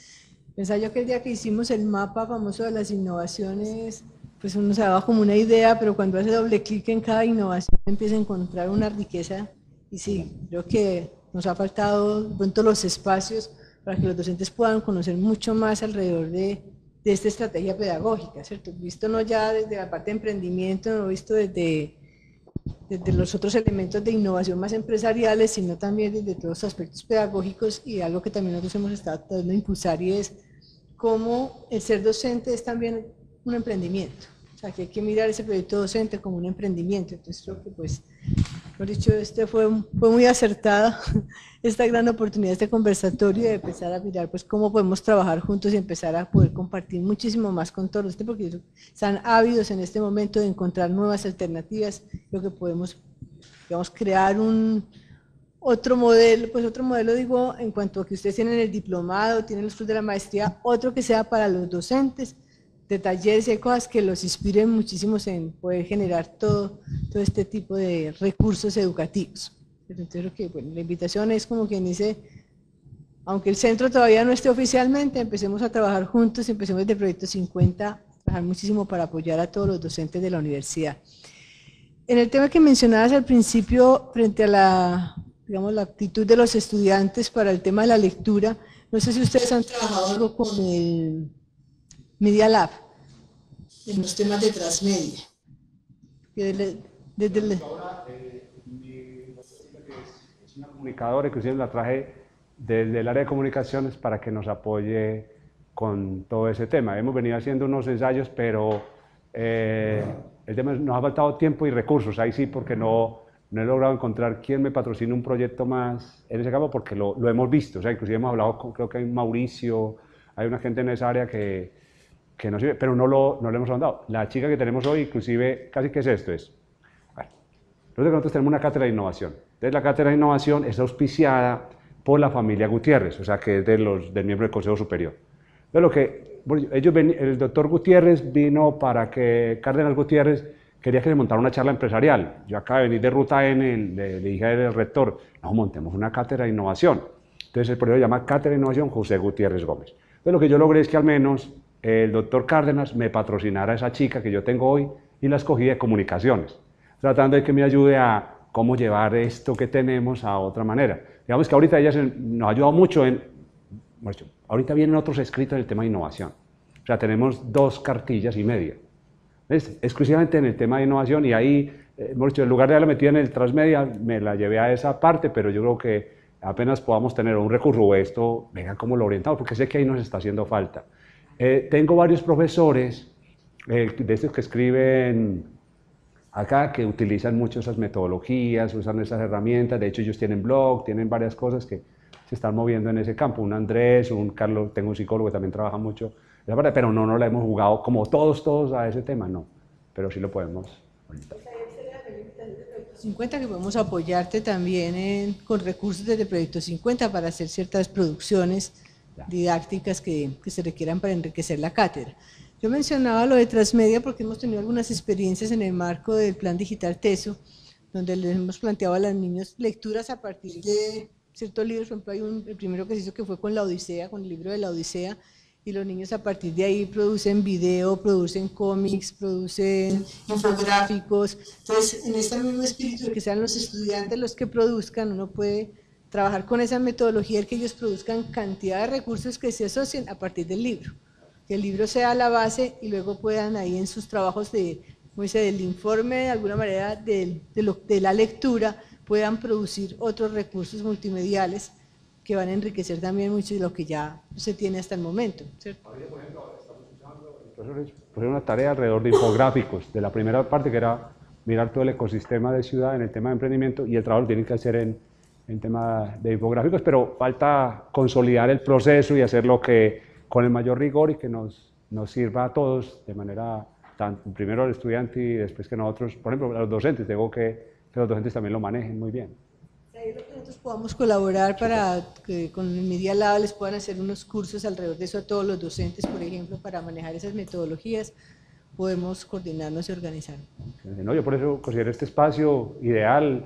Speaker 4: Pensaba yo que el día que hicimos el mapa famoso de las innovaciones, pues uno se daba como una idea, pero cuando hace doble clic en cada innovación empieza a encontrar una riqueza. Y sí, creo que nos ha faltado pronto los espacios para que los docentes puedan conocer mucho más alrededor de de esta estrategia pedagógica, ¿cierto? Visto no ya desde la parte de emprendimiento, no visto desde, desde los otros elementos de innovación más empresariales, sino también desde todos los aspectos pedagógicos y algo que también nosotros hemos estado tratando de impulsar y es cómo el ser docente es también un emprendimiento. O sea, que hay que mirar ese proyecto docente como un emprendimiento. Entonces creo que pues por dicho, este fue, fue muy acertado, [LAUGHS] esta gran oportunidad, este conversatorio de empezar a mirar pues cómo podemos trabajar juntos y empezar a poder compartir muchísimo más con todos ustedes porque están ávidos en este momento de encontrar nuevas alternativas, lo que podemos, crear un, otro modelo, pues otro modelo digo, en cuanto a que ustedes tienen el diplomado, tienen los cursos de la maestría, otro que sea para los docentes, de talleres y cosas que los inspiren muchísimo en poder generar todo, todo este tipo de recursos educativos. que, la invitación es como quien dice, aunque el centro todavía no esté oficialmente, empecemos a trabajar juntos, empecemos desde el Proyecto 50, trabajar muchísimo para apoyar a todos los docentes de la universidad. En el tema que mencionabas al principio, frente a la, digamos, la actitud de los estudiantes para el tema de la lectura, no sé si ustedes han trabajado algo con el Media Lab. En los temas de transmedia. Desde, desde
Speaker 1: Ahora, eh, mi, es una comunicadora, inclusive la traje desde el área de comunicaciones para que nos apoye con todo ese tema. Hemos venido haciendo unos ensayos, pero eh, el tema es, nos ha faltado tiempo y recursos, ahí sí, porque no, no he logrado encontrar quién me patrocine un proyecto más en ese campo, porque lo, lo hemos visto, o sea, inclusive hemos hablado con, creo que hay Mauricio, hay una gente en esa área que, que sirve, pero no lo, no hemos mandado. La chica que tenemos hoy, inclusive, casi que es esto, es... nosotros tenemos una cátedra de innovación. Entonces, la cátedra de innovación es auspiciada por la familia Gutiérrez, o sea, que es de los, del miembro del Consejo Superior. De lo que, ellos el doctor Gutiérrez vino para que Cárdenas Gutiérrez quería que se montara una charla empresarial. Yo acabo de venir de Ruta N, le, le dije al rector, no, montemos una cátedra de innovación. Entonces el proyecto se llama Cátedra de Innovación José Gutiérrez Gómez. Entonces lo que yo logré es que al menos el doctor Cárdenas me patrocinara a esa chica que yo tengo hoy y la escogí de comunicaciones, tratando de que me ayude a cómo llevar esto que tenemos a otra manera. Digamos que ahorita ella nos ha ayudado mucho en... Ahorita vienen otros escritos del el tema de innovación. O sea, tenemos dos cartillas y media. ¿Ves? Exclusivamente en el tema de innovación y ahí, dicho, eh, en lugar de la metido en el transmedia, me la llevé a esa parte, pero yo creo que apenas podamos tener un recurso o esto, venga, cómo lo orientamos, porque sé que ahí nos está haciendo falta. Eh, tengo varios profesores eh, de estos que escriben acá que utilizan mucho esas metodologías, usan esas herramientas. De hecho, ellos tienen blog, tienen varias cosas que se están moviendo en ese campo. Un Andrés, un Carlos, tengo un psicólogo que también trabaja mucho. Pero no, no la hemos jugado como todos, todos a ese tema, no. Pero sí lo podemos.
Speaker 4: 50 que podemos apoyarte también con recursos desde Proyecto 50 para hacer ciertas producciones didácticas que, se requieran para enriquecer la cátedra. Yo mencionaba lo de Transmedia porque hemos tenido algunas experiencias en el marco del Plan Digital TESO, donde les hemos planteado a los niños lecturas a partir de ciertos libros. Por ejemplo, hay un, el primero que se hizo que fue con la Odisea, con el libro de la Odisea, y los niños a partir de ahí producen video, producen cómics, producen infográficos. Entonces, en este mismo espíritu de que sean los estudiantes los que produzcan, uno puede trabajar con esa metodología de que ellos produzcan cantidad de recursos que se asocien a partir del libro. Que el libro sea la base y luego puedan ahí en sus trabajos de, como dice, del informe, de alguna manera, de, de, de la lectura, puedan producir otros recursos multimediales que van a enriquecer también mucho de lo que ya se tiene hasta el momento. ¿cierto?
Speaker 1: profesores, pues, una tarea alrededor de infográficos, de la primera parte que era mirar todo el ecosistema de ciudad en el tema de emprendimiento y el trabajo que tienen que hacer en en tema de infográficos, pero falta consolidar el proceso y hacerlo que, con el mayor rigor y que nos, nos sirva a todos de manera, tan, primero al estudiante y después que nosotros, por ejemplo, a los docentes, digo que, los docentes también lo manejen muy bien.
Speaker 4: Nosotros podamos colaborar para que con el Media Lab les puedan hacer unos cursos alrededor de eso a todos los docentes, por ejemplo, para manejar esas metodologías, podemos coordinarnos y organizarnos.
Speaker 1: No, yo por eso considero este espacio ideal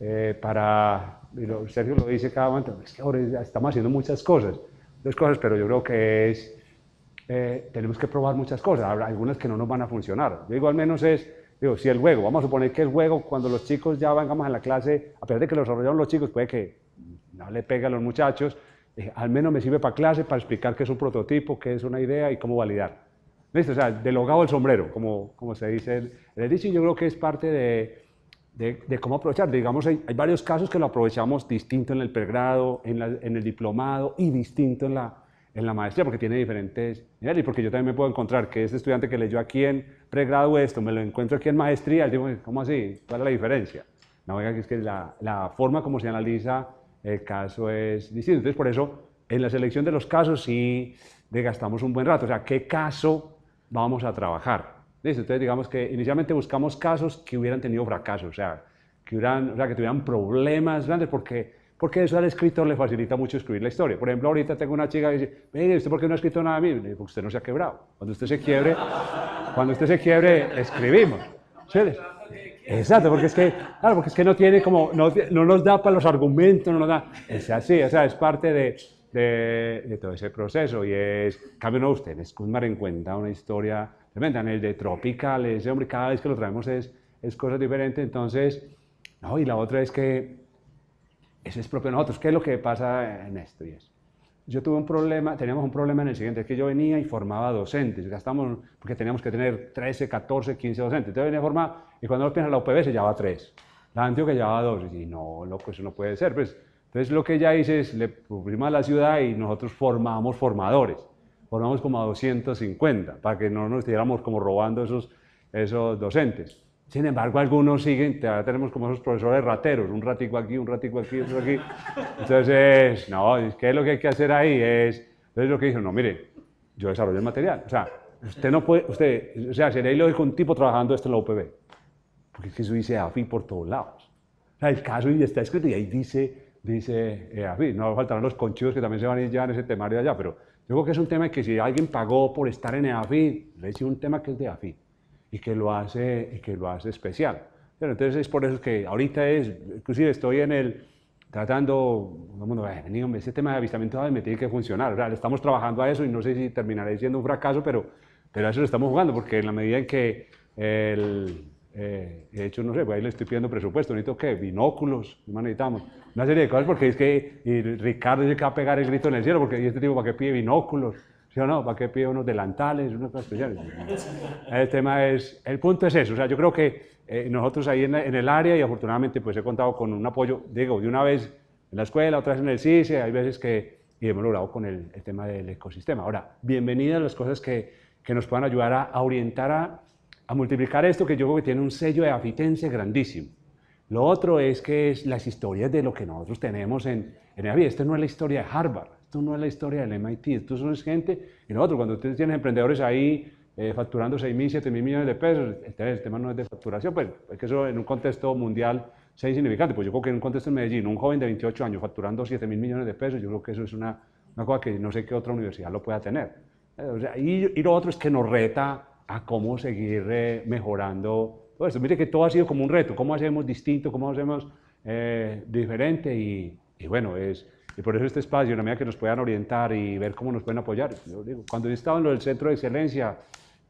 Speaker 1: eh, para Sergio lo dice cada momento, es que ahora estamos haciendo muchas cosas, dos cosas, pero yo creo que es, eh, tenemos que probar muchas cosas, algunas que no nos van a funcionar. Yo digo, al menos es, digo, si el juego, vamos a suponer que el juego, cuando los chicos ya vengamos a la clase, a pesar de que lo desarrollaron los chicos, puede que no le pegue a los muchachos, eh, al menos me sirve para clase, para explicar qué es un prototipo, qué es una idea y cómo validar. ¿Listo? O sea, del hogado sombrero, como, como se dice. El, el yo creo que es parte de, de, cómo aprovechar. Digamos, hay, varios casos que lo aprovechamos distinto en el pregrado, en, el diplomado y distinto en la, maestría, porque tiene diferentes niveles. Y porque yo también me puedo encontrar que este estudiante que leyó aquí en pregrado esto, me lo encuentro aquí en maestría, y digo, ¿cómo así? ¿Cuál es la diferencia? No, oiga, es que la, la forma como se analiza el caso es distinto. Entonces, por eso, en la selección de los casos sí gastamos un buen rato. O sea, ¿qué caso vamos a trabajar? entonces digamos que inicialmente buscamos casos que hubieran tenido fracaso, o sea, que, hubieran, tuvieran problemas grandes, porque, porque eso al escritor le facilita mucho escribir la historia. Por ejemplo, ahorita tengo una chica que dice, mire, ¿usted por qué no ha escrito nada a mí? Porque usted no se ha quebrado. Cuando usted se quiebre, cuando usted se quiebre, escribimos. ¿Sí? Exacto, porque es que, claro, porque es que no tiene como, no, nos da para los argumentos, no nos da, es así, o sea, es parte de, todo ese proceso y es, cambio no, usted, es en cuenta una historia en el de tropicales ese hombre, cada vez que lo traemos es, es diferente. entonces, no, y la otra es que eso es propio de nosotros, ¿qué es lo que pasa en esto? Yo tuve un problema, teníamos un problema en el siguiente, es que yo venía y formaba docentes, gastamos, porque teníamos que tener 13, 14, 15 docentes, entonces venía a formar, y cuando uno piensa la UPB se llevaba 3, la Antioquia llevaba 2, y no, loco, eso no puede ser, pues, entonces lo que ella hice es, le pusimos a la ciudad y nosotros formamos formadores, formamos como a 250, para que no nos estuviéramos como robando esos, esos docentes. Sin embargo, algunos siguen, ahora tenemos como esos profesores rateros, un ratico aquí, un ratico aquí, otro aquí. Entonces, no, ¿qué es lo que hay que hacer ahí? Es, entonces lo que dicen, no, mire, yo desarrollo el material. O sea, usted no puede, usted, o sea, sería ilógico un tipo trabajando esto en la UPB. Porque es que eso dice AFI por todos lados. O sea, el caso y está escrito y ahí dice, dice eh, AFI. No faltarán los conchudos que también se van a ya en ese temario allá, pero yo que es un tema que si alguien pagó por estar en EAFIT, le un tema que es de EAFIT y que lo hace, y que lo hace especial. Pero entonces es por eso que ahorita es, inclusive estoy en el, tratando, todo el mundo, ese tema de avistamiento me tiene que funcionar. O sea, estamos trabajando a eso y no sé si terminaré siendo un fracaso, pero, pero a eso lo estamos jugando, porque en la medida en que el, eh, de hecho, no sé, pues ahí le estoy pidiendo presupuesto, necesito qué, binóculos, ¿Qué más necesitamos, una serie de cosas, porque es que Ricardo dice que va a pegar el grito en el cielo, porque este tipo para qué pide binóculos, ¿sí o no? ¿Para qué pide unos delantales, unas cosas [LAUGHS] el tema es, el punto es eso, o sea, yo creo que eh, nosotros ahí en, el área, y afortunadamente pues he contado con un apoyo, digo, de una vez en la escuela, otra vez en el CICE, hay veces que, y hemos logrado con el, tema del ecosistema. Ahora, bienvenidas las cosas que, que nos puedan ayudar a orientar a a multiplicar esto que yo creo que tiene un sello de afitense grandísimo. Lo otro es que es las historias de lo que nosotros tenemos en, en la vida. no es la historia de Harvard, esto no es la historia del MIT, esto son gente, y otro, cuando ustedes tienen emprendedores ahí eh, facturando 6 mil, 7 millones de pesos, el, tema no es de facturación, pero pues, es que eso en un contexto mundial sea insignificante, pues yo creo que en un contexto en Medellín, un joven de 28 años facturando 7 millones de pesos, yo creo que eso es una, cosa que no sé qué otra universidad lo pueda tener. Eh, y, y lo otro es que nos reta a cómo seguir eh, mejorando todo esto. Pues, mire que todo ha sido como un reto, cómo hacemos distinto, cómo hacemos eh, diferente y, bueno, es, y por eso este espacio, una la medida que nos puedan orientar y ver cómo nos pueden apoyar. Yo digo, cuando yo estaba en lo del Centro de Excelencia,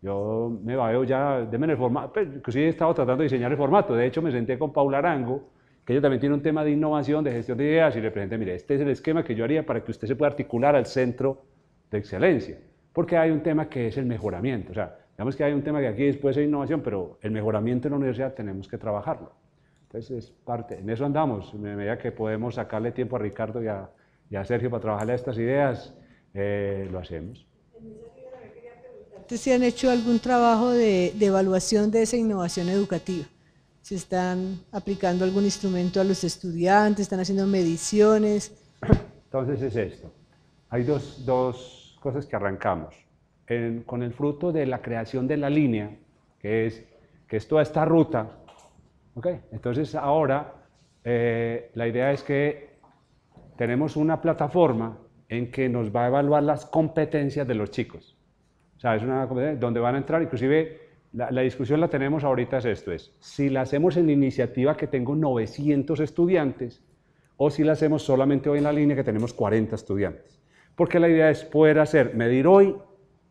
Speaker 1: yo me veo ya, de el formato, pues, sí he estado tratando de diseñar el formato, de hecho me senté con Paula Arango, que ella también tiene un tema de innovación, de gestión de ideas, y le presenté, mire, este es el esquema que yo haría para que usted se pueda articular al Centro de Excelencia, porque hay un tema que es el mejoramiento, o sea, Digamos que hay un tema que aquí después es innovación, pero el mejoramiento en la universidad tenemos que trabajarlo. Entonces, es parte, en eso andamos, en medida que podemos sacarle tiempo a Ricardo y a, Sergio para trabajarle estas ideas, eh, lo hacemos. ustedes han hecho
Speaker 4: algún trabajo de, de evaluación de esa innovación educativa, ¿Se están aplicando algún instrumento a los estudiantes, están haciendo mediciones.
Speaker 1: Entonces es esto. Hay dos, dos cosas que arrancamos con el fruto de la creación de la línea, que es, que es toda esta ruta. ¿okay? Entonces ahora eh, la idea es que tenemos una plataforma en que nos va a evaluar las competencias de los chicos. O sea, es una competencia donde van a entrar, inclusive la, discusión la tenemos ahorita es esto, es si la hacemos en iniciativa que tengo 900 estudiantes o si la hacemos solamente hoy en la línea que tenemos 40 estudiantes. Porque la idea es poder hacer, medir hoy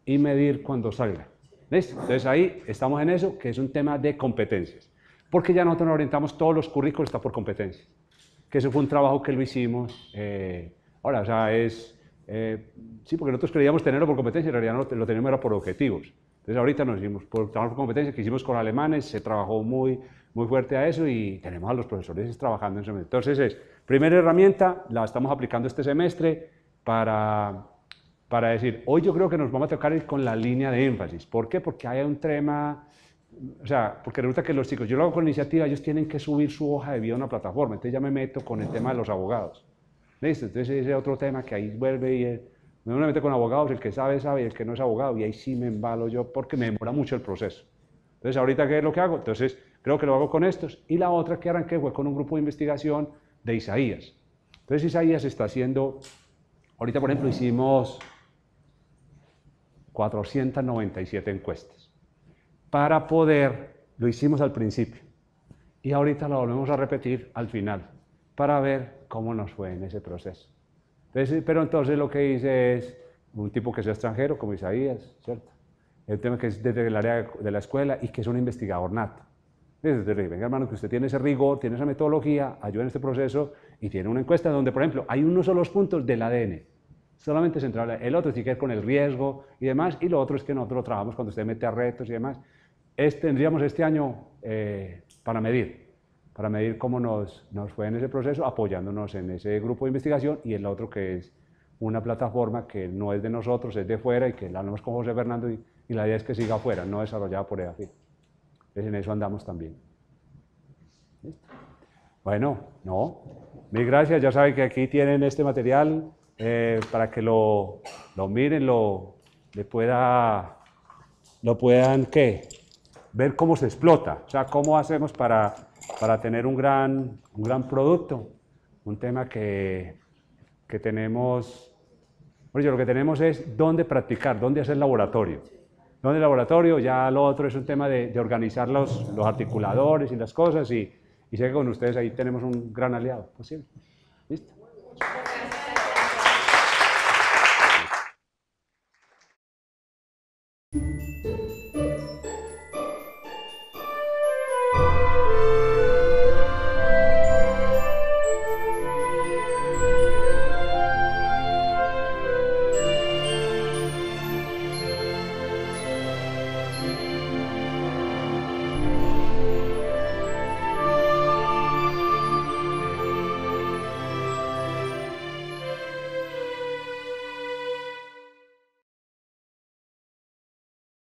Speaker 1: y medir cuando salga. ¿Listo? Entonces ahí estamos en eso, que es un tema de competencias. Porque ya nosotros nos orientamos, todos los currículos está por competencias. Que eso fue un trabajo que lo hicimos. Eh, ahora, o sea, es... Eh, sí, porque nosotros creíamos tenerlo por competencias, en realidad no, lo teníamos era por objetivos. Entonces ahorita nos hicimos por competencias, por competencias que hicimos con alemanes, se trabajó muy, muy fuerte a eso y tenemos a los profesores trabajando en ese momento. Entonces es, primera herramienta, la estamos aplicando este semestre para para decir, hoy yo creo que nos vamos a tocar con la línea de énfasis. ¿Por qué? Porque hay un tema, o sea, porque resulta que los chicos, yo lo hago con iniciativa, ellos tienen que subir su hoja de vida a una plataforma, entonces ya me meto con el tema de los abogados. ¿Listo? Entonces ese es otro tema que ahí vuelve y es, me meto con abogados, el que sabe, sabe, y el que no es abogado, y ahí sí me embalo yo porque me demora mucho el proceso. Entonces, ahorita, ¿qué es lo que hago? Entonces, creo que lo hago con estos. Y la otra que arranqué fue con un grupo de investigación de Isaías. Entonces, Isaías está haciendo, ahorita, por ejemplo, hicimos 497 encuestas. Para poder, lo hicimos al principio y ahorita lo volvemos a repetir al final para ver cómo nos fue en ese proceso. pero entonces lo que hice es un tipo que sea extranjero, como Isaías, ¿cierto? El tema que es desde el área de la escuela y que es un investigador nato. Desde venga hermano, que usted tiene ese rigor, tiene esa metodología, ayuda en este proceso y tiene una encuesta donde, por ejemplo, hay unos los puntos del ADN solamente centrado. El otro sí que es con el riesgo y demás, y lo otro es que nosotros lo trabajamos cuando usted mete a retos y demás. Es, tendríamos este año eh, para medir, para medir cómo nos, fue en ese proceso, apoyándonos en ese grupo de investigación y el otro que es una plataforma que no es de nosotros, es de fuera y que la hablamos con José Fernando y, la idea es que siga afuera, no desarrollada por EAFI. es en eso andamos también. Bueno, no. Mil gracias, ya saben que aquí tienen este material. Eh, para que lo, lo, miren, lo, le pueda, lo puedan ¿qué? ver cómo se explota, o sea, cómo hacemos para, para tener un gran, un gran producto, un tema que, que tenemos, bueno, yo lo que tenemos es dónde practicar, dónde hacer laboratorio. Dónde laboratorio, ya lo otro es un tema de, de organizar los, los, articuladores y las cosas y, y sé que con ustedes ahí tenemos un gran aliado posible. Pues ¿Listo?